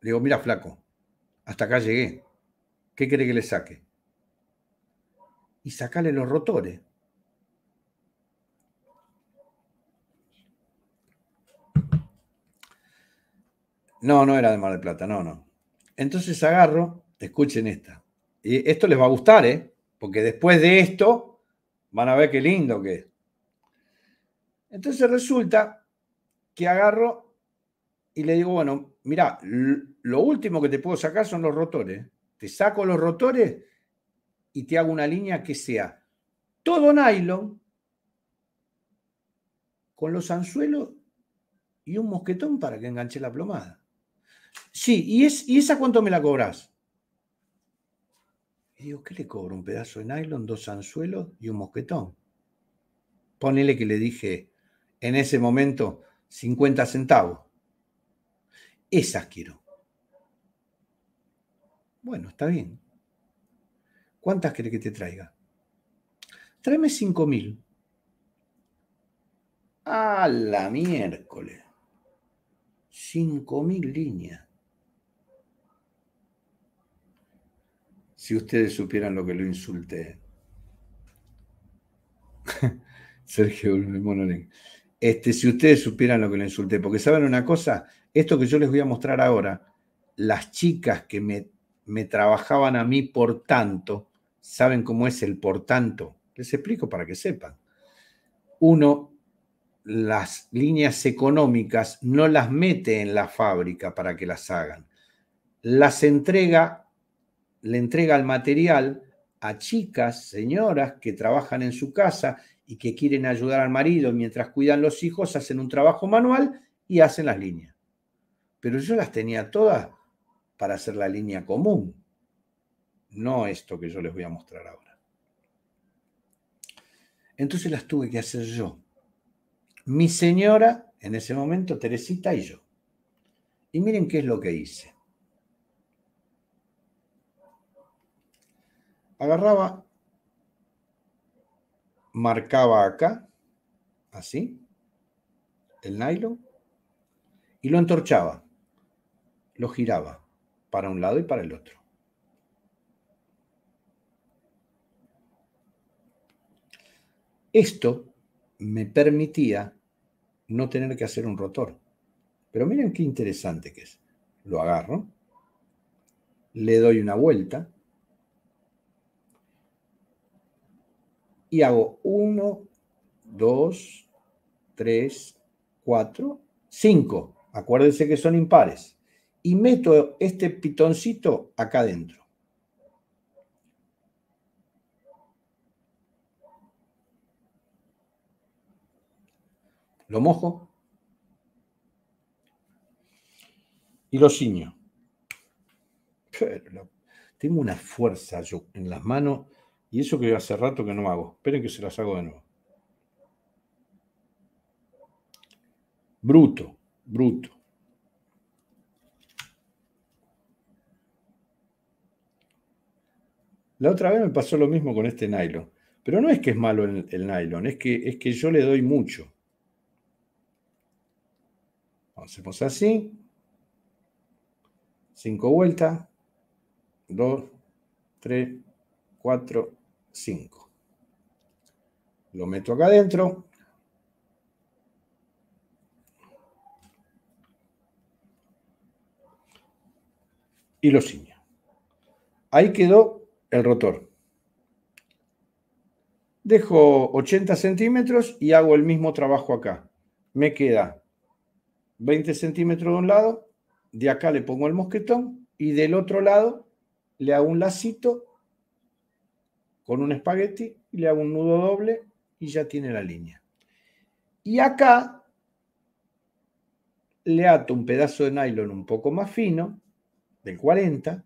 Le digo, mira, flaco, hasta acá llegué. ¿Qué cree que le saque? y sacarle los rotores. No, no era de Mar del Plata, no, no. Entonces agarro, escuchen esta. Y esto les va a gustar, ¿eh? Porque después de esto van a ver qué lindo que Entonces resulta que agarro y le digo, bueno, mira, lo último que te puedo sacar son los rotores. Te saco los rotores y te hago una línea que sea todo nylon con los anzuelos y un mosquetón para que enganche la plomada. Sí, ¿y, es, esa cuánto me la cobras? Y digo, ¿qué le cobro? Un pedazo de nylon, dos anzuelos y un mosquetón. Ponele que le dije en ese momento 50 centavos. Esas quiero. Bueno, está bien. ¿Cuántas crees que te traiga? Tráeme 5.000. A la miércoles. 5.000 líneas. Si ustedes supieran lo que lo insulté. Sergio Monolín. Este, si ustedes supieran lo que lo insulté, porque saben una cosa, esto que yo les voy a mostrar ahora, las chicas que me me trabajaban a mí por tanto. ¿Saben cómo es el por tanto? Les explico para que sepan. Uno, las líneas económicas no las mete en la fábrica para que las hagan. Las entrega, le entrega el material a chicas, señoras que trabajan en su casa y que quieren ayudar al marido mientras cuidan los hijos, hacen un trabajo manual y hacen las líneas. Pero yo las tenía todas para hacer la línea común, no esto que yo les voy a mostrar ahora. Entonces las tuve que hacer yo. Mi señora, en ese momento, Teresita y yo. Y miren qué es lo que hice. Agarraba, marcaba acá, así, el nylon, y lo entorchaba, lo giraba para un lado y para el otro. Esto me permitía no tener que hacer un rotor. Pero miren qué interesante que es. Lo agarro, le doy una vuelta y hago 1, 2, 3, 4, 5. Acuérdense que son impares y meto este pitoncito acá adentro. Lo mojo y lo ciño. Pero tengo una fuerza yo en las manos y eso que hace rato que no hago. Esperen que se las hago de nuevo. Bruto, bruto. La otra vez me pasó lo mismo con este nylon. Pero no es que es malo el, nylon, es que, es que yo le doy mucho. Hacemos así. Cinco vueltas. Dos, tres, cuatro, cinco. Lo meto acá adentro. Y lo ciño. Ahí quedó el rotor. Dejo 80 centímetros y hago el mismo trabajo acá. Me queda 20 centímetros de un lado, de acá le pongo el mosquetón y del otro lado le hago un lacito con un espagueti y le hago un nudo doble y ya tiene la línea. Y acá le ato un pedazo de nylon un poco más fino, del 40,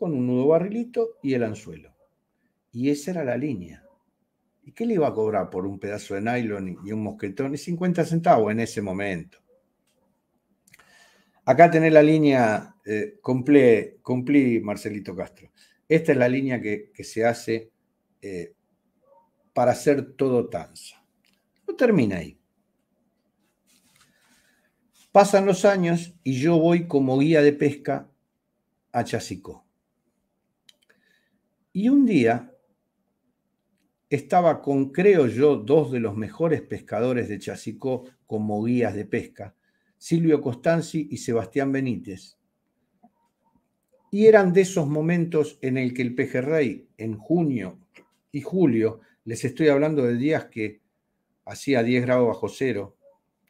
con un nudo barrilito y el anzuelo. Y esa era la línea. ¿Y qué le iba a cobrar por un pedazo de nylon y un mosquetón? Y 50 centavos en ese momento. Acá tenés la línea, eh, cumplí, Marcelito Castro. Esta es la línea que, se hace eh, para hacer todo tanza. No termina ahí. Pasan los años y yo voy como guía de pesca a Chasicó. Y un día estaba con, creo yo, dos de los mejores pescadores de Chasicó como guías de pesca, Silvio Costanzi y Sebastián Benítez. Y eran de esos momentos en el que el pejerrey, en junio y julio, les estoy hablando de días que hacía 10 grados bajo cero,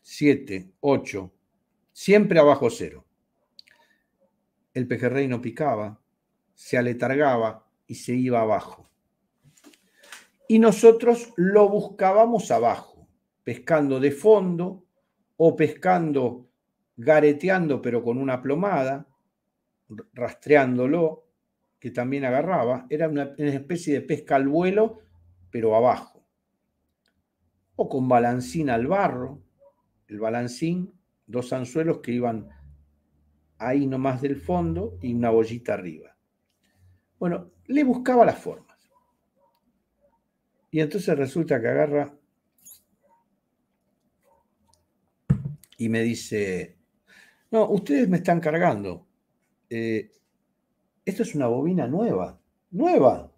7, 8, siempre abajo cero. El pejerrey no picaba, se aletargaba, y se iba abajo. Y nosotros lo buscábamos abajo, pescando de fondo o pescando gareteando pero con una plomada, rastreándolo, que también agarraba, era una, especie de pesca al vuelo, pero abajo. O con balancín al barro, el balancín, dos anzuelos que iban ahí nomás del fondo y una bollita arriba. Bueno, le buscaba las formas. Y entonces resulta que agarra y me dice, no, ustedes me están cargando. Eh, esto es una bobina nueva, nueva.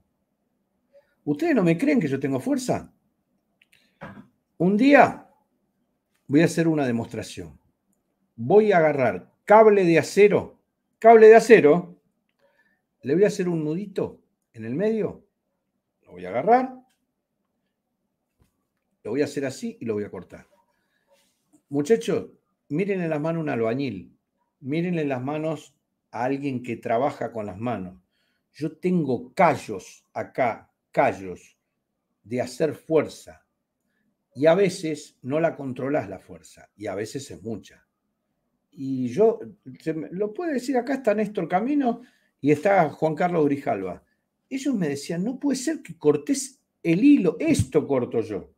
¿Ustedes no me creen que yo tengo fuerza? Un día voy a hacer una demostración. Voy a agarrar cable de acero, cable de acero, le voy a hacer un nudito en el medio, lo voy a agarrar, lo voy a hacer así y lo voy a cortar. Muchachos, miren en las manos un albañil, miren en las manos a alguien que trabaja con las manos. Yo tengo callos acá, callos de hacer fuerza. Y a veces no la controlas la fuerza, y a veces es mucha. Y yo, lo puede decir, acá está Néstor Camino y está Juan Carlos Grijalva ellos me decían, no puede ser que cortes el hilo, esto corto yo,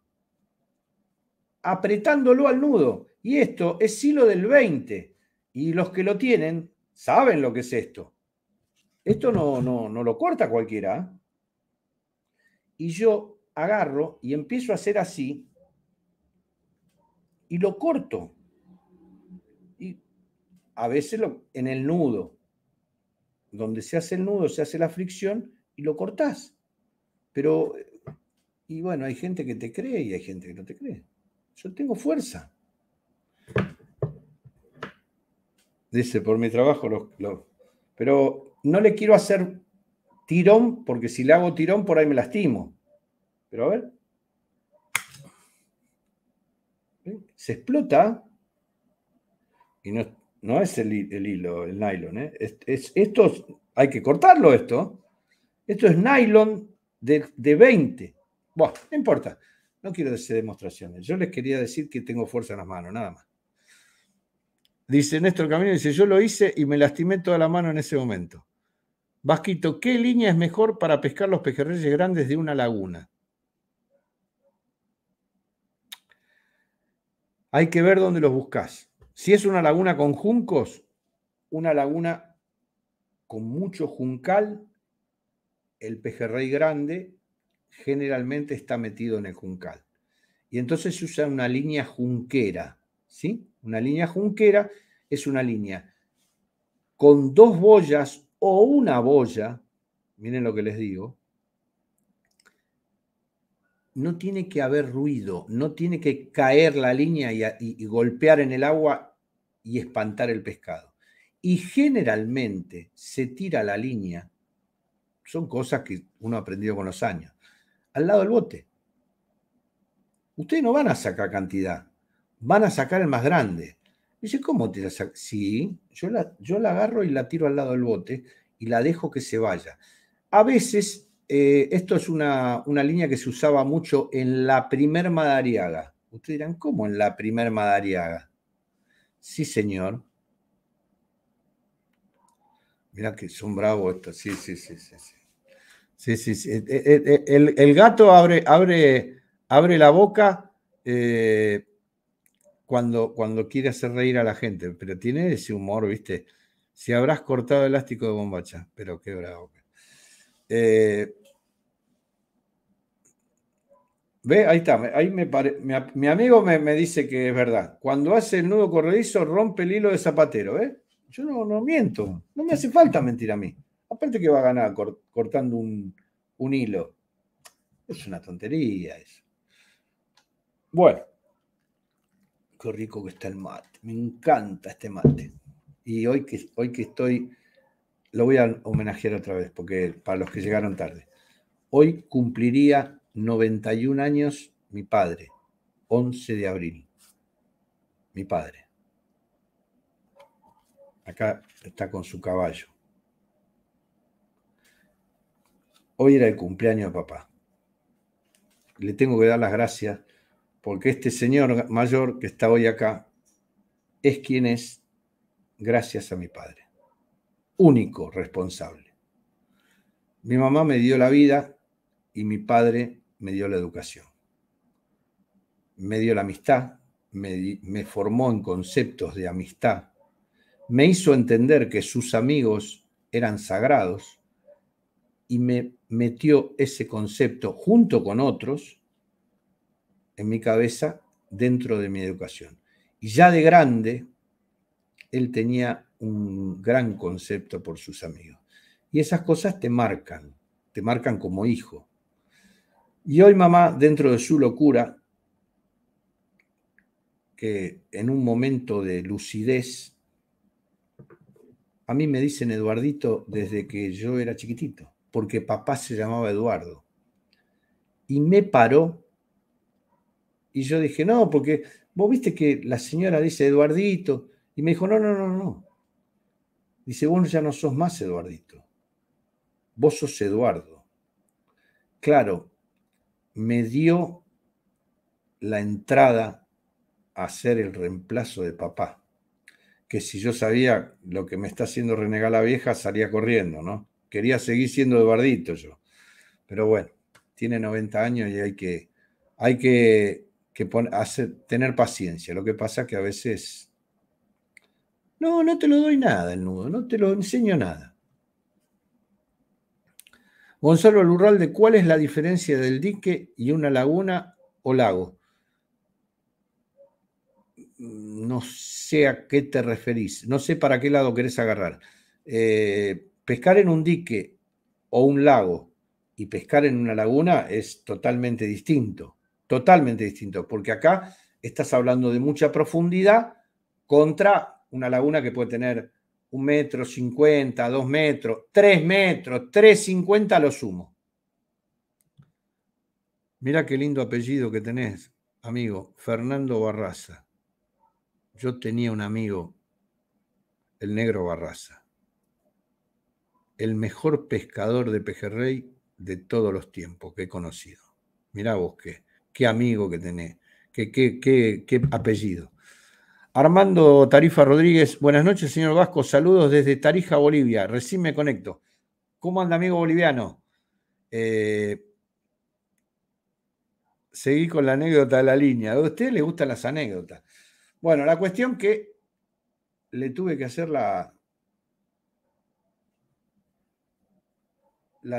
apretándolo al nudo. Y esto es hilo del 20. Y los que lo tienen saben lo que es esto. Esto no, no, no lo corta cualquiera. ¿eh? Y yo agarro y empiezo a hacer así y lo corto. Y a veces en el nudo, donde se hace el nudo, se hace la fricción y lo cortás. Pero, y bueno, hay gente que te cree y hay gente que no te cree. Yo tengo fuerza. Dice, por mi trabajo, los, pero no le quiero hacer tirón, porque si le hago tirón, por ahí me lastimo. Pero a ver. Se explota y no, es el, hilo, el nylon. ¿eh? esto hay que cortarlo, esto. Esto es nylon de, 20. Bueno, no importa. No quiero hacer demostraciones. Yo les quería decir que tengo fuerza en las manos, nada más. Dice Néstor Camino, dice, yo lo hice y me lastimé toda la mano en ese momento. Vasquito, ¿qué línea es mejor para pescar los pejerreyes grandes de una laguna? Hay que ver dónde los buscas. Si es una laguna con juncos, una laguna con mucho juncal, el pejerrey grande generalmente está metido en el juncal. Y entonces se usa una línea junquera, ¿sí? Una línea junquera es una línea con dos boyas o una boya, miren lo que les digo, no tiene que haber ruido, no tiene que caer la línea y, y golpear en el agua y espantar el pescado. Y generalmente se tira la línea son cosas que uno ha aprendido con los años. Al lado del bote. Ustedes no van a sacar cantidad, van a sacar el más grande. Dice, ¿cómo te sacas? Sí, yo la, yo la agarro y la tiro al lado del bote y la dejo que se vaya. A veces, eh, esto es una, una, línea que se usaba mucho en la primer madariaga. Ustedes dirán, ¿cómo en la primer madariaga? Sí, señor. Mirá que son bravos estos, sí, sí, sí, sí. Sí, sí, sí. Eh, eh, eh, el, gato abre, abre, abre la boca cuando, cuando quiere hacer reír a la gente, pero tiene ese humor, ¿viste? Si habrás cortado elástico de bombacha, pero qué bravo. Eh, ¿Ve? Ahí está. Ahí me mi, amigo me, dice que es verdad. Cuando hace el nudo corredizo, rompe el hilo de zapatero, ¿eh? Yo no, miento, no me hace falta mentir a mí. Aparte que va a ganar cortando un, hilo. Es una tontería eso. Bueno, qué rico que está el mate. Me encanta este mate. Y hoy que, hoy que estoy, lo voy a homenajear otra vez, porque para los que llegaron tarde. Hoy cumpliría 91 años mi padre, 11 de abril. Mi padre. Acá está con su caballo. Hoy era el cumpleaños de papá. Le tengo que dar las gracias porque este señor mayor que está hoy acá es quien es gracias a mi padre. Único responsable. Mi mamá me dio la vida y mi padre me dio la educación. Me dio la amistad, me, formó en conceptos de amistad, me hizo entender que sus amigos eran sagrados y me metió ese concepto junto con otros en mi cabeza dentro de mi educación. Y ya de grande, él tenía un gran concepto por sus amigos. Y esas cosas te marcan, te marcan como hijo. Y hoy mamá, dentro de su locura, que en un momento de lucidez a mí me dicen Eduardito desde que yo era chiquitito, porque papá se llamaba Eduardo. Y me paró. Y yo dije, no, porque vos viste que la señora dice Eduardito. Y me dijo, no, no, no, no. Dice, vos ya no sos más Eduardito. Vos sos Eduardo. Claro, me dio la entrada a ser el reemplazo de papá que si yo sabía lo que me está haciendo renegar la vieja, salía corriendo, ¿no? Quería seguir siendo de bardito yo. Pero bueno, tiene 90 años y hay que, hay que, que hacer, tener paciencia. Lo que pasa que a veces... No, no te lo doy nada el nudo, no te lo enseño nada. Gonzalo de ¿cuál es la diferencia del dique y una laguna o lago? no sé a qué te referís, no sé para qué lado querés agarrar. Eh, pescar en un dique o un lago y pescar en una laguna es totalmente distinto, totalmente distinto, porque acá estás hablando de mucha profundidad contra una laguna que puede tener un metro cincuenta, dos metros, tres metros, tres cincuenta lo sumo. Mira qué lindo apellido que tenés, amigo, Fernando Barraza yo tenía un amigo, el negro Barraza, el mejor pescador de pejerrey de todos los tiempos que he conocido. Mirá vos qué, qué amigo que tenés, qué, qué, qué, apellido. Armando Tarifa Rodríguez, buenas noches, señor Vasco, saludos desde Tarija, Bolivia, recién me conecto. ¿Cómo anda, amigo boliviano? Eh, seguí con la anécdota de la línea. A usted le gustan las anécdotas. Bueno, la cuestión que le tuve que hacer la,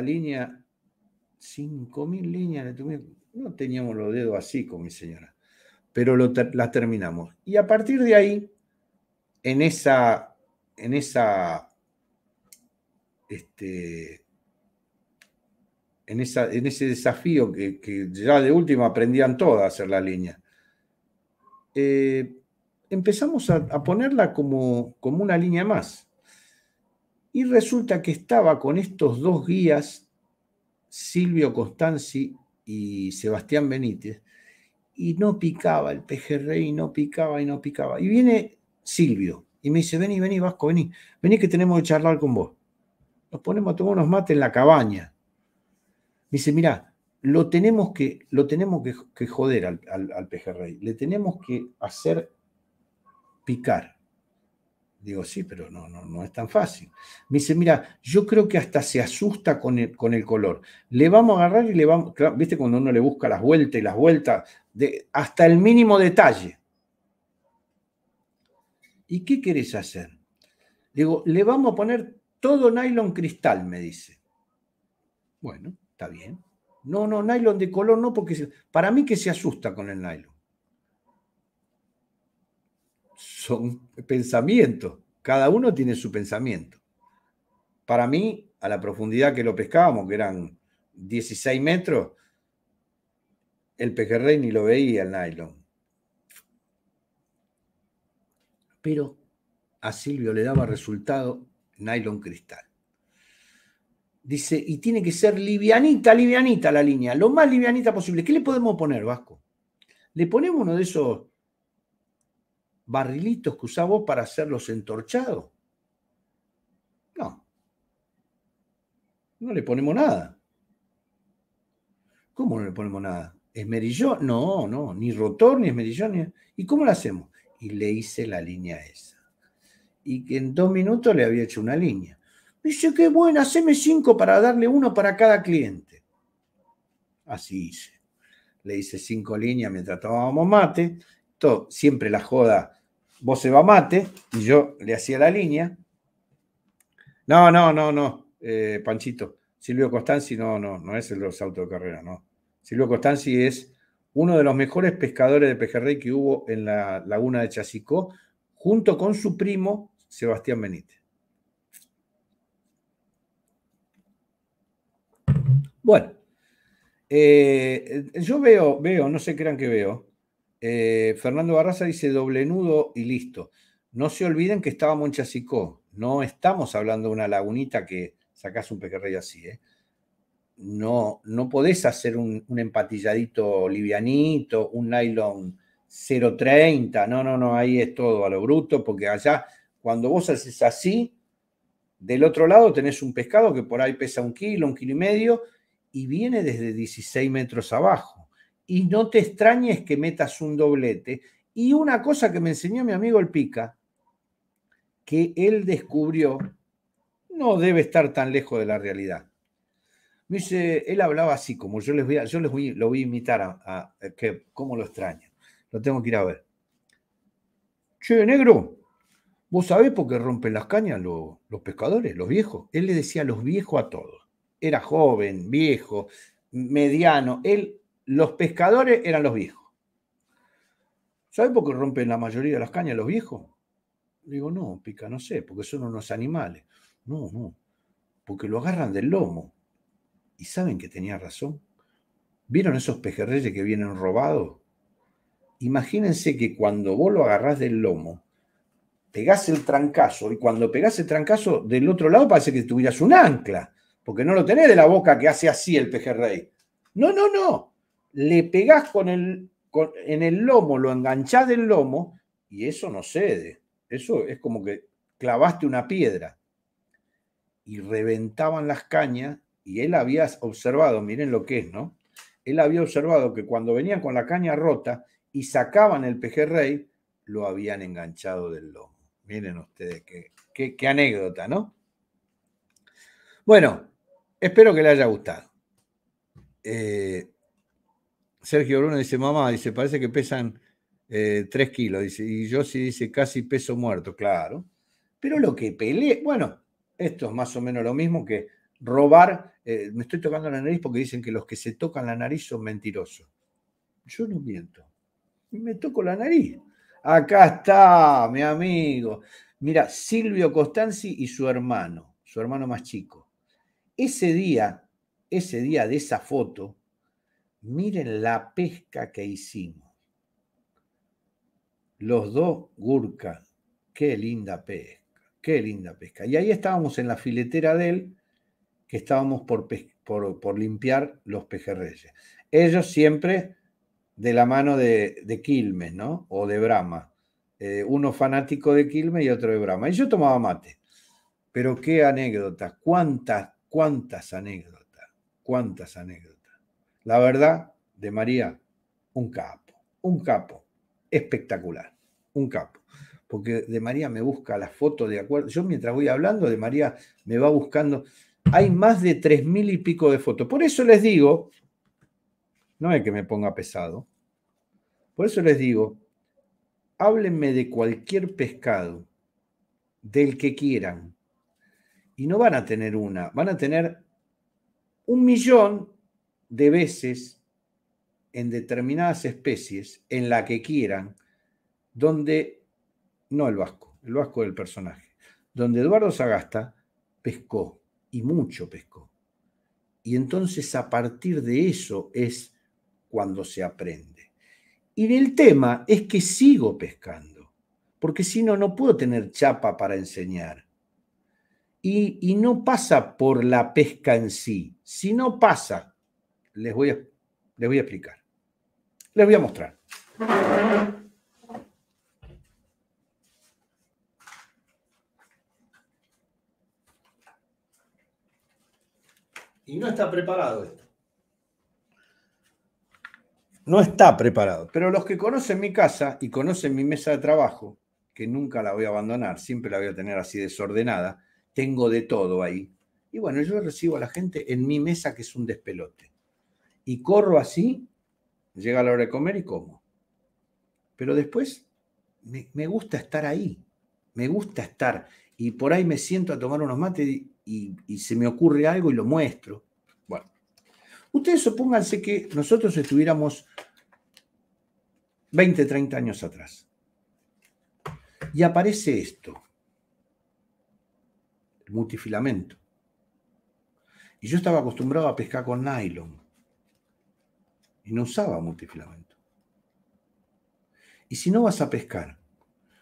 línea, 5.000 líneas, le tuve, no teníamos los dedos así con mi señora, pero las terminamos. Y a partir de ahí, en esa, en esa, este, en, esa, en ese desafío que, ya de última aprendían todas a hacer la línea. Eh, empezamos a, ponerla como, una línea más. Y resulta que estaba con estos dos guías, Silvio Costanzi y Sebastián Benítez, y no picaba el pejerrey, no picaba y no picaba. Y viene Silvio y me dice, vení, vení, Vasco, vení, vení que tenemos que charlar con vos. Nos ponemos a tomar unos mates en la cabaña. Me dice, mirá, lo tenemos que, lo tenemos que, joder al, al, pejerrey, le tenemos que hacer picar. Digo, sí, pero no, no, no es tan fácil. Me dice, mira, yo creo que hasta se asusta con el, con el color. Le vamos a agarrar y le vamos, viste cuando uno le busca las vueltas y las vueltas, de, hasta el mínimo detalle. ¿Y qué querés hacer? Digo, le vamos a poner todo nylon cristal, me dice. Bueno, está bien. No, no, nylon de color no, porque para mí que se asusta con el nylon. son pensamientos, cada uno tiene su pensamiento. Para mí, a la profundidad que lo pescábamos, que eran 16 metros, el pejerrey ni lo veía el nylon. Pero a Silvio le daba resultado nylon cristal. Dice, y tiene que ser livianita, livianita la línea, lo más livianita posible. ¿Qué le podemos poner, Vasco? Le ponemos uno de esos barrilitos que usás para hacerlos entorchados. No. No le ponemos nada. ¿Cómo no le ponemos nada? ¿Esmerillón? No, no, ni rotor, ni esmerillón. ¿Y cómo lo hacemos? Y le hice la línea esa. Y que en dos minutos le había hecho una línea. dice, qué buena, haceme cinco para darle uno para cada cliente. Así hice. Le hice cinco líneas mientras tomábamos mate. Todo, siempre la joda vos se va mate, y yo le hacía la línea. No, no, no, no, eh, Panchito. Silvio Costanzi no, no, no es el de los autos de carrera, no. Silvio Costanzi es uno de los mejores pescadores de pejerrey que hubo en la laguna de Chasicó, junto con su primo Sebastián Benítez. Bueno, eh, yo veo, veo, no sé crean que veo, eh, Fernando Barraza dice doble nudo y listo. No se olviden que estaba en No estamos hablando de una lagunita que sacás un pequerrey así. ¿eh? No, no podés hacer un, un empatilladito livianito, un nylon 0.30. No, no, no. Ahí es todo a lo bruto, porque allá, cuando vos haces así, del otro lado tenés un pescado que por ahí pesa un kilo, un kilo y medio, y viene desde 16 metros abajo y no te extrañes que metas un doblete. Y una cosa que me enseñó mi amigo el Pica, que él descubrió, no debe estar tan lejos de la realidad. Me dice, él hablaba así, como yo les voy a, yo les lo voy a imitar a, que, cómo lo extraño. Lo tengo que ir a ver. Che, negro, ¿vos sabés por qué rompen las cañas los, los pescadores, los viejos? Él le decía los viejos a todos. Era joven, viejo, mediano. Él los pescadores eran los viejos. ¿Saben por qué rompen la mayoría de las cañas los viejos? Digo, no, pica, no sé, porque son unos animales. No, no, porque lo agarran del lomo. Y saben que tenía razón. ¿Vieron esos pejerreyes que vienen robados? Imagínense que cuando vos lo agarrás del lomo, pegás el trancazo y cuando pegás el trancazo del otro lado parece que tuvieras un ancla, porque no lo tenés de la boca que hace así el pejerrey. No, no, no le pegás con el, con, en el lomo, lo enganchás del lomo y eso no cede. Eso es como que clavaste una piedra y reventaban las cañas y él había observado, miren lo que es, ¿no? Él había observado que cuando venían con la caña rota y sacaban el pejerrey, lo habían enganchado del lomo. Miren ustedes qué, qué, anécdota, ¿no? Bueno, espero que le haya gustado. Eh, Sergio Bruno dice, mamá, dice, parece que pesan eh, tres 3 kilos, dice, y yo sí dice, casi peso muerto, claro. Pero lo que peleé, bueno, esto es más o menos lo mismo que robar, eh, me estoy tocando la nariz porque dicen que los que se tocan la nariz son mentirosos. Yo no miento, me toco la nariz. Acá está, mi amigo. Mira, Silvio Costanzi y su hermano, su hermano más chico. Ese día, ese día de esa foto, miren la pesca que hicimos. Los dos Gurka, qué linda pesca, qué linda pesca. Y ahí estábamos en la filetera de él, que estábamos por, por, limpiar los pejerreyes. Ellos siempre de la mano de, Quilmes, ¿no? O de Brahma. Eh, uno fanático de Quilmes y otro de Brahma. Y yo tomaba mate. Pero qué anécdotas, cuántas, cuántas anécdotas, cuántas anécdotas. La verdad de María, un capo, un capo, espectacular, un capo. Porque de María me busca las fotos de acuerdo. Yo mientras voy hablando, de María me va buscando. Hay más de tres mil y pico de fotos. Por eso les digo, no es que me ponga pesado. Por eso les digo, háblenme de cualquier pescado, del que quieran. Y no van a tener una, van a tener un millón de veces en determinadas especies, en la que quieran, donde, no el vasco, el vasco del personaje, donde Eduardo Sagasta pescó, y mucho pescó. Y entonces a partir de eso es cuando se aprende. Y el tema es que sigo pescando, porque si no, no puedo tener chapa para enseñar. Y, y no pasa por la pesca en sí, sino pasa les voy a, voy a explicar. Les voy a mostrar. Y no está preparado esto. No está preparado. Pero los que conocen mi casa y conocen mi mesa de trabajo, que nunca la voy a abandonar, siempre la voy a tener así desordenada, tengo de todo ahí. Y bueno, yo recibo a la gente en mi mesa que es un despelote y corro así, llega la hora de comer y como. Pero después me, gusta estar ahí, me gusta estar. Y por ahí me siento a tomar unos mates y, se me ocurre algo y lo muestro. Bueno, ustedes supónganse que nosotros estuviéramos 20, 30 años atrás. Y aparece esto, el multifilamento. Y yo estaba acostumbrado a pescar con nylon y no usaba multifilamento. Y si no vas a pescar,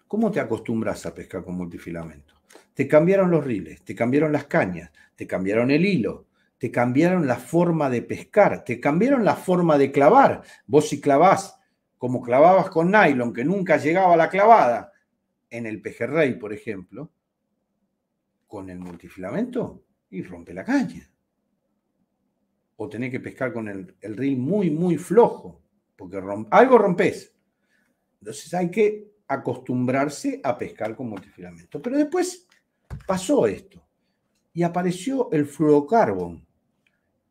¿cómo te acostumbras a pescar con multifilamento? Te cambiaron los riles, te cambiaron las cañas, te cambiaron el hilo, te cambiaron la forma de pescar, te cambiaron la forma de clavar. Vos si clavás como clavabas con nylon, que nunca llegaba a la clavada, en el pejerrey, por ejemplo, con el multifilamento, y rompe la caña o tenés que pescar con el, el muy, muy flojo, porque algo rompes. Entonces hay que acostumbrarse a pescar con multifilamento. Pero después pasó esto y apareció el fluorocarbon.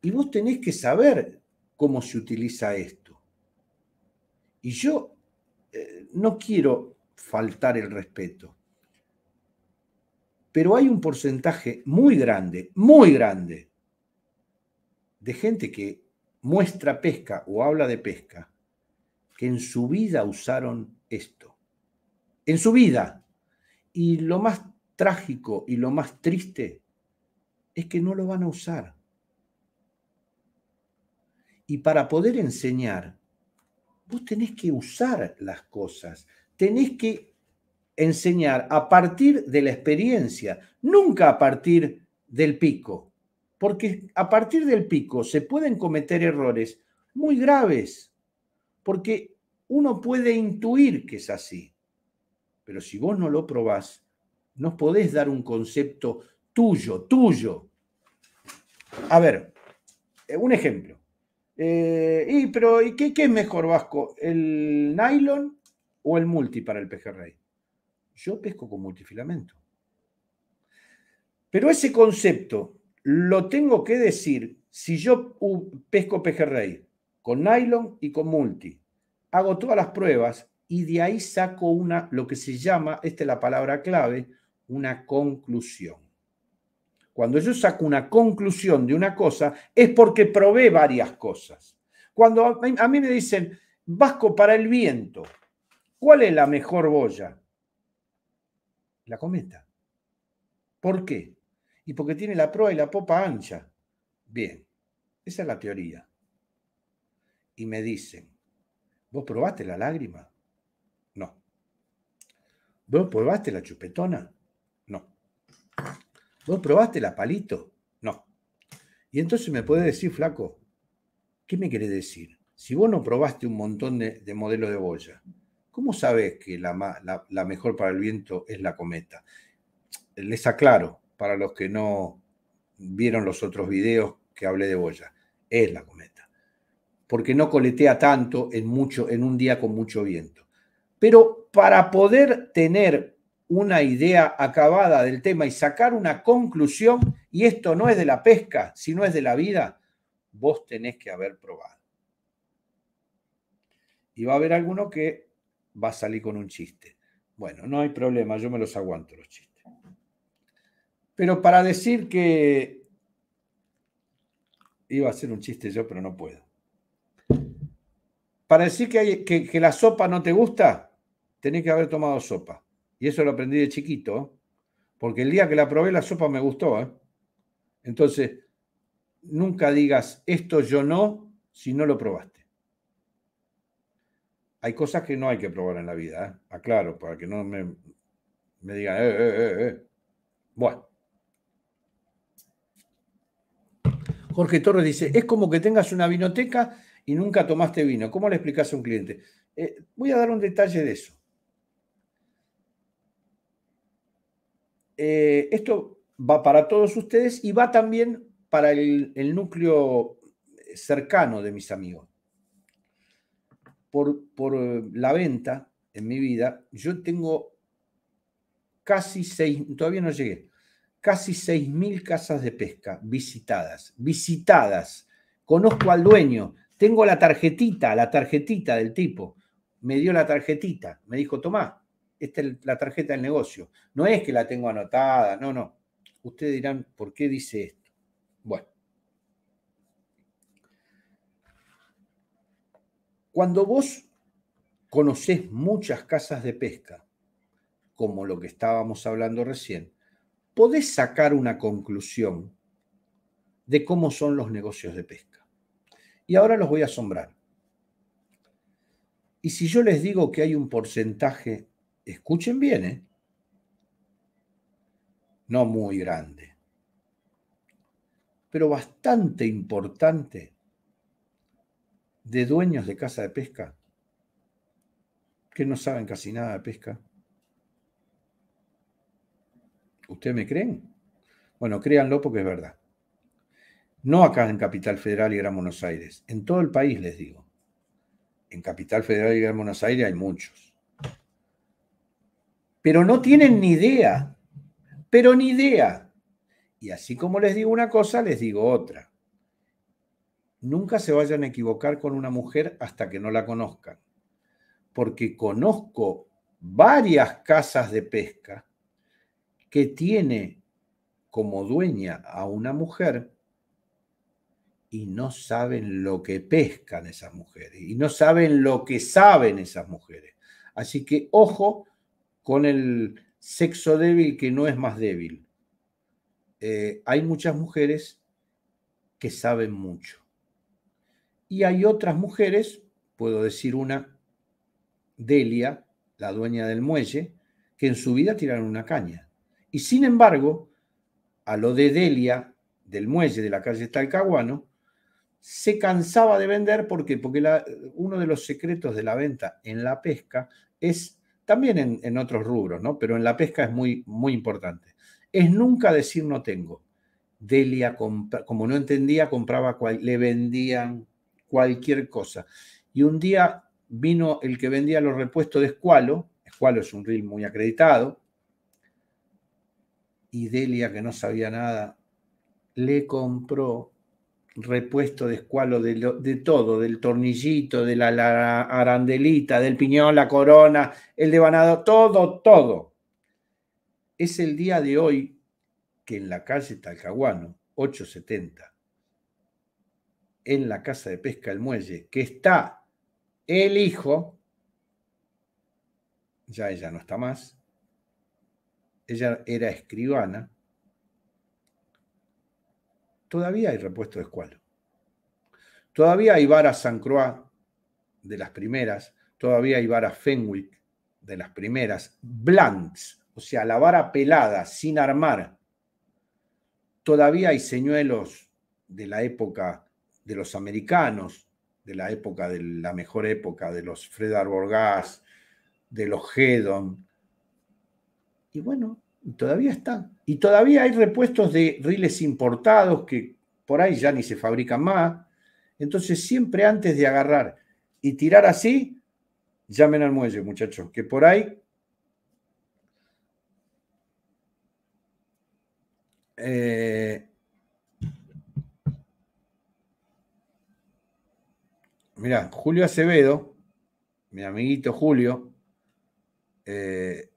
Y vos tenés que saber cómo se utiliza esto. Y yo eh, no quiero faltar el respeto, pero hay un porcentaje muy grande, muy grande de gente que muestra pesca o habla de pesca, que en su vida usaron esto. En su vida. Y lo más trágico y lo más triste es que no lo van a usar. Y para poder enseñar, vos tenés que usar las cosas, tenés que enseñar a partir de la experiencia, nunca a partir del pico porque a partir del pico se pueden cometer errores muy graves, porque uno puede intuir que es así, pero si vos no lo probás, no podés dar un concepto tuyo, tuyo. A ver, eh, un ejemplo. Eh, y, pero, ¿y qué, qué, es mejor, Vasco? ¿El nylon o el multi para el pejerrey? Yo pesco con multifilamento. Pero ese concepto lo tengo que decir, si yo uh, pesco pejerrey con nylon y con multi, hago todas las pruebas y de ahí saco una, lo que se llama, esta es la palabra clave, una conclusión. Cuando yo saco una conclusión de una cosa es porque probé varias cosas. Cuando a mí me dicen, vasco para el viento, ¿cuál es la mejor boya? La cometa. ¿Por qué? y porque tiene la proa y la popa ancha. Bien, esa es la teoría. Y me dicen, ¿vos probaste la lágrima? No. ¿Vos probaste la chupetona? No. ¿Vos probaste la palito? No. Y entonces me puede decir, flaco, ¿qué me quiere decir? Si vos no probaste un montón de, modelos de boya, ¿cómo sabes que la mejor para el viento es la cometa? Les aclaro, para los que no vieron los otros videos que hablé de Boya, es la cometa, porque no coletea tanto en, mucho, en un día con mucho viento. Pero para poder tener una idea acabada del tema y sacar una conclusión, y esto no es de la pesca, sino es de la vida, vos tenés que haber probado. Y va a haber alguno que va a salir con un chiste. Bueno, no hay problema, yo me los aguanto los chistes. Pero para decir que... Iba a hacer un chiste yo, pero no puedo. Para decir que, que, la sopa no te gusta, tenés que haber tomado sopa. Y eso lo aprendí de chiquito, ¿eh? porque el día que la probé la sopa me gustó. ¿eh? Entonces, nunca digas esto yo no si no lo probaste. Hay cosas que no hay que probar en la vida, ¿eh? aclaro, para que no me, me digan, eh, eh, eh. Bueno, Jorge Torres dice, es como que tengas una vinoteca y nunca tomaste vino. ¿Cómo le explicas a un cliente? Eh, voy a dar un detalle de eso. Eh, esto va para todos ustedes y va también para el, núcleo cercano de mis amigos. por, eh, la venta en mi vida, yo tengo casi seis, todavía no llegué, casi 6.000 casas de pesca visitadas, visitadas. Conozco al dueño, tengo la tarjetita, la tarjetita del tipo. Me dio la tarjetita, me dijo, tomá, esta es la tarjeta del negocio. No es que la tengo anotada, no, no. Ustedes dirán, ¿por qué dice esto? Bueno. Cuando vos conocés muchas casas de pesca, como lo que estábamos hablando recién, podés sacar una conclusión de cómo son los negocios de pesca. Y ahora los voy a asombrar. Y si yo les digo que hay un porcentaje, escuchen bien, ¿eh? no muy grande, pero bastante importante de dueños de casa de pesca que no saben casi nada de pesca ¿Ustedes me creen? Bueno, créanlo porque es verdad. No acá en Capital Federal y Gran Buenos Aires, en todo el país les digo. En Capital Federal y Gran Buenos Aires hay muchos. Pero no tienen ni idea, pero ni idea. Y así como les digo una cosa, les digo otra. Nunca se vayan a equivocar con una mujer hasta que no la conozcan, porque conozco varias casas de pesca que tiene como dueña a una mujer y no saben lo que pescan esas mujeres y no saben lo que saben esas mujeres. Así que ojo con el sexo débil que no es más débil. Eh, hay muchas mujeres que saben mucho. Y hay otras mujeres, puedo decir una, Delia, la dueña del muelle, que en su vida tiraron una caña. Y sin embargo, a lo de Delia, del muelle de la calle Talcahuano, se cansaba de vender porque, porque uno de los secretos de la venta en la pesca es, también en, otros rubros, ¿no? pero en la pesca es muy, muy importante, es nunca decir no tengo. Delia, como no entendía, compraba, le vendían cualquier cosa. Y un día vino el que vendía los repuestos de Escualo, Escualo es un reel muy acreditado, y Delia, que no sabía nada, le compró repuesto de escualo de, todo, del tornillito, de la, arandelita, del piñón, la corona, el devanado, todo, todo. Es el día de hoy que en la calle Talcahuano, 870, en la casa de pesca El Muelle, que está el hijo, ya ella no está más, ella era escribana, todavía hay repuesto de escualo. Todavía hay varas San Croix de las primeras, todavía hay varas Fenwick de las primeras, blanks, o sea, la vara pelada, sin armar. Todavía hay señuelos de la época de los americanos, de la época de la mejor época de los Fred Gas, de los Hedon, y bueno, todavía están. Y todavía hay repuestos de riles importados que por ahí ya ni se fabrican más. Entonces, siempre antes de agarrar y tirar así, llamen al muelle, muchachos, que por ahí eh, mirá, Julio Acevedo, mi amiguito Julio, eh,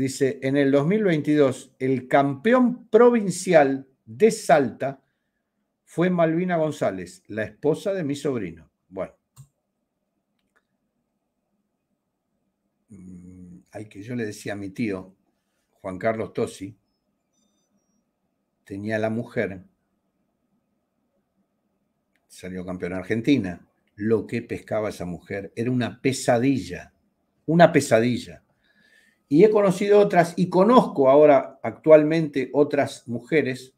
dice, en el 2022 el campeón provincial de Salta fue Malvina González, la esposa de mi sobrino. Bueno. hay mm, que yo le decía a mi tío, Juan Carlos Tosi, tenía la mujer, salió campeón argentina. Lo que pescaba esa mujer era una pesadilla, una pesadilla. Y he conocido otras, y conozco ahora actualmente otras mujeres,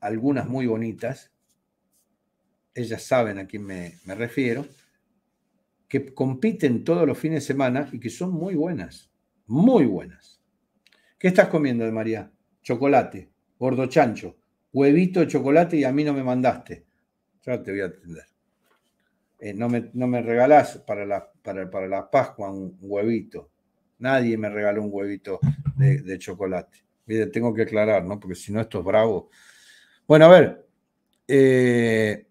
algunas muy bonitas, ellas saben a quién me, refiero, que compiten todos los fines de semana y que son muy buenas, muy buenas. ¿Qué estás comiendo María? Chocolate, gordo chancho, huevito de chocolate y a mí no me mandaste. Ya te voy a atender. Eh, no, me, no, regalás para la, para, para la Pascua un huevito. Nadie me regaló un huevito de, chocolate. Mire, tengo que aclarar, ¿no? Porque si no, esto es bravo. Bueno, a ver. Eh,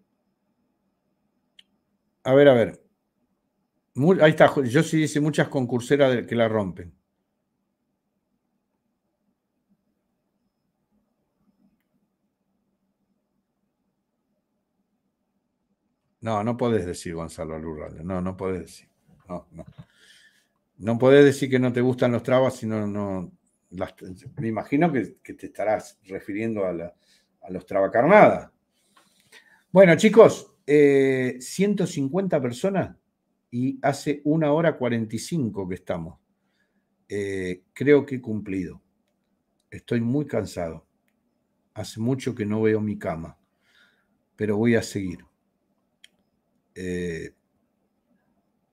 a ver, a ver. ahí está. Yo sí hice muchas concurseras que la rompen. No, no podés decir Gonzalo Alurralde. No, no podés decir. No, no no podés decir que no te gustan los trabas, sino no. me imagino que, te estarás refiriendo a, la, a los trabacarnadas. Bueno, chicos, 150 eh, personas y hace una hora 45 que estamos. Eh, creo que he cumplido. Estoy muy cansado. Hace mucho que no veo mi cama, pero voy a seguir. Eh,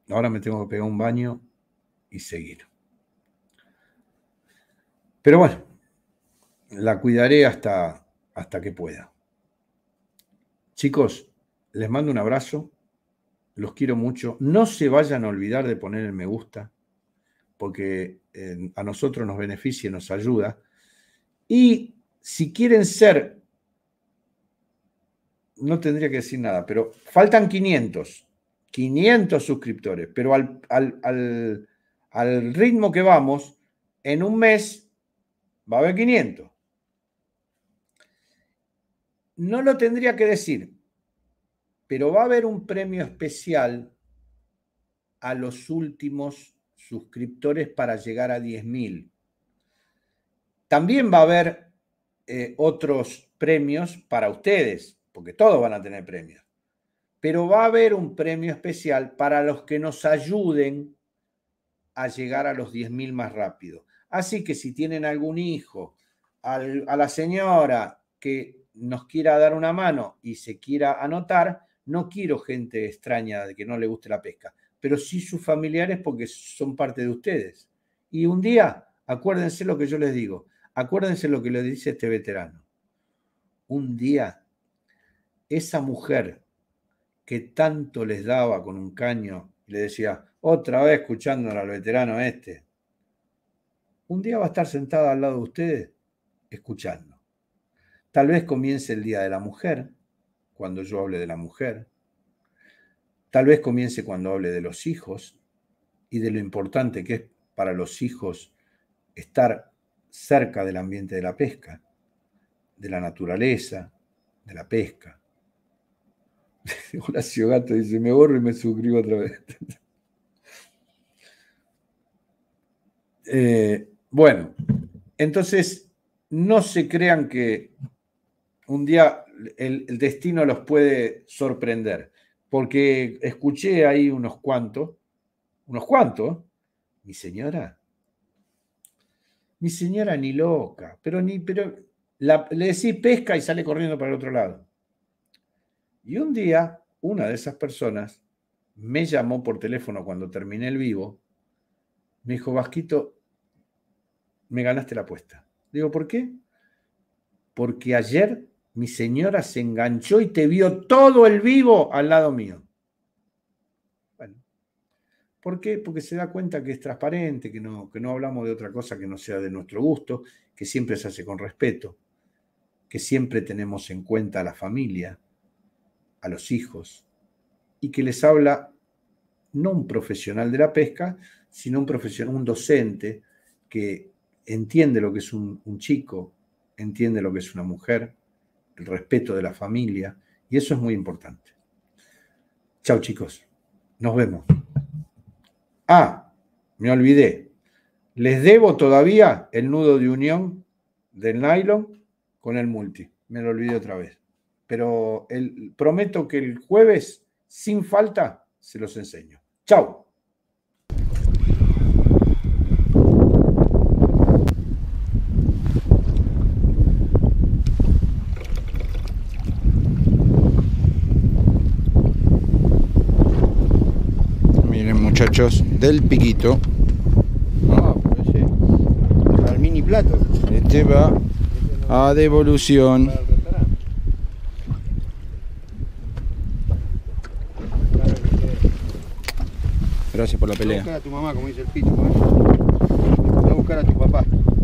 ahora me tengo que pegar un baño y seguir. Pero bueno, la cuidaré hasta, hasta que pueda. Chicos, les mando un abrazo, los quiero mucho. No se vayan a olvidar de poner el me gusta, porque eh, a nosotros nos beneficia y nos ayuda. Y si quieren ser, no tendría que decir nada, pero faltan 500, 500 suscriptores, pero al al ritmo que vamos, en un mes va a haber 500. No lo tendría que decir, pero va a haber un premio especial a los últimos suscriptores para llegar a 10.000. También va a haber eh, otros premios para ustedes, porque todos van a tener premios, pero va a haber un premio especial para los que nos ayuden a llegar a los 10.000 más rápido. Así que si tienen algún hijo, a la señora que nos quiera dar una mano y se quiera anotar, no quiero gente extraña de que no le guste la pesca, pero sí sus familiares porque son parte de ustedes. Y un día, acuérdense lo que yo les digo, acuérdense lo que le dice este veterano. Un día, esa mujer que tanto les daba con un caño le decía, otra vez escuchando al veterano este. Un día va a estar sentada al lado de ustedes escuchando. Tal vez comience el Día de la Mujer, cuando yo hable de la mujer. Tal vez comience cuando hable de los hijos y de lo importante que es para los hijos estar cerca del ambiente de la pesca, de la naturaleza, de la pesca. Horacio Gato dice, me borro y me suscribo otra vez. Eh, bueno, entonces no se crean que un día el, destino los puede sorprender, porque escuché ahí unos cuantos, unos cuantos, mi señora, mi señora ni loca, pero ni, pero le decís pesca y sale corriendo para el otro lado. Y un día, una de esas personas me llamó por teléfono cuando terminé el vivo me dijo, Vasquito, me ganaste la apuesta. Digo, ¿por qué? Porque ayer mi señora se enganchó y te vio todo el vivo al lado mío. Bueno, ¿por qué? Porque se da cuenta que es transparente, que no, que no hablamos de otra cosa que no sea de nuestro gusto, que siempre se hace con respeto, que siempre tenemos en cuenta a la familia, a los hijos, y que les habla no un profesional de la pesca, sino un profesional, un docente que entiende lo que es un, chico, entiende lo que es una mujer, el respeto de la familia, y eso es muy importante. Chau chicos, nos vemos. Ah, me olvidé. Les debo todavía el nudo de unión del nylon con el multi. Me lo olvidé otra vez. Pero prometo que el jueves, sin falta, se los enseño. Chao. muchachos, del piquito. Ah, pues ese, al mini plato. Este va a devolución. Gracias por la pelea. Voy a buscar a tu mamá, como dice el pito. Voy ¿eh? a buscar a tu papá.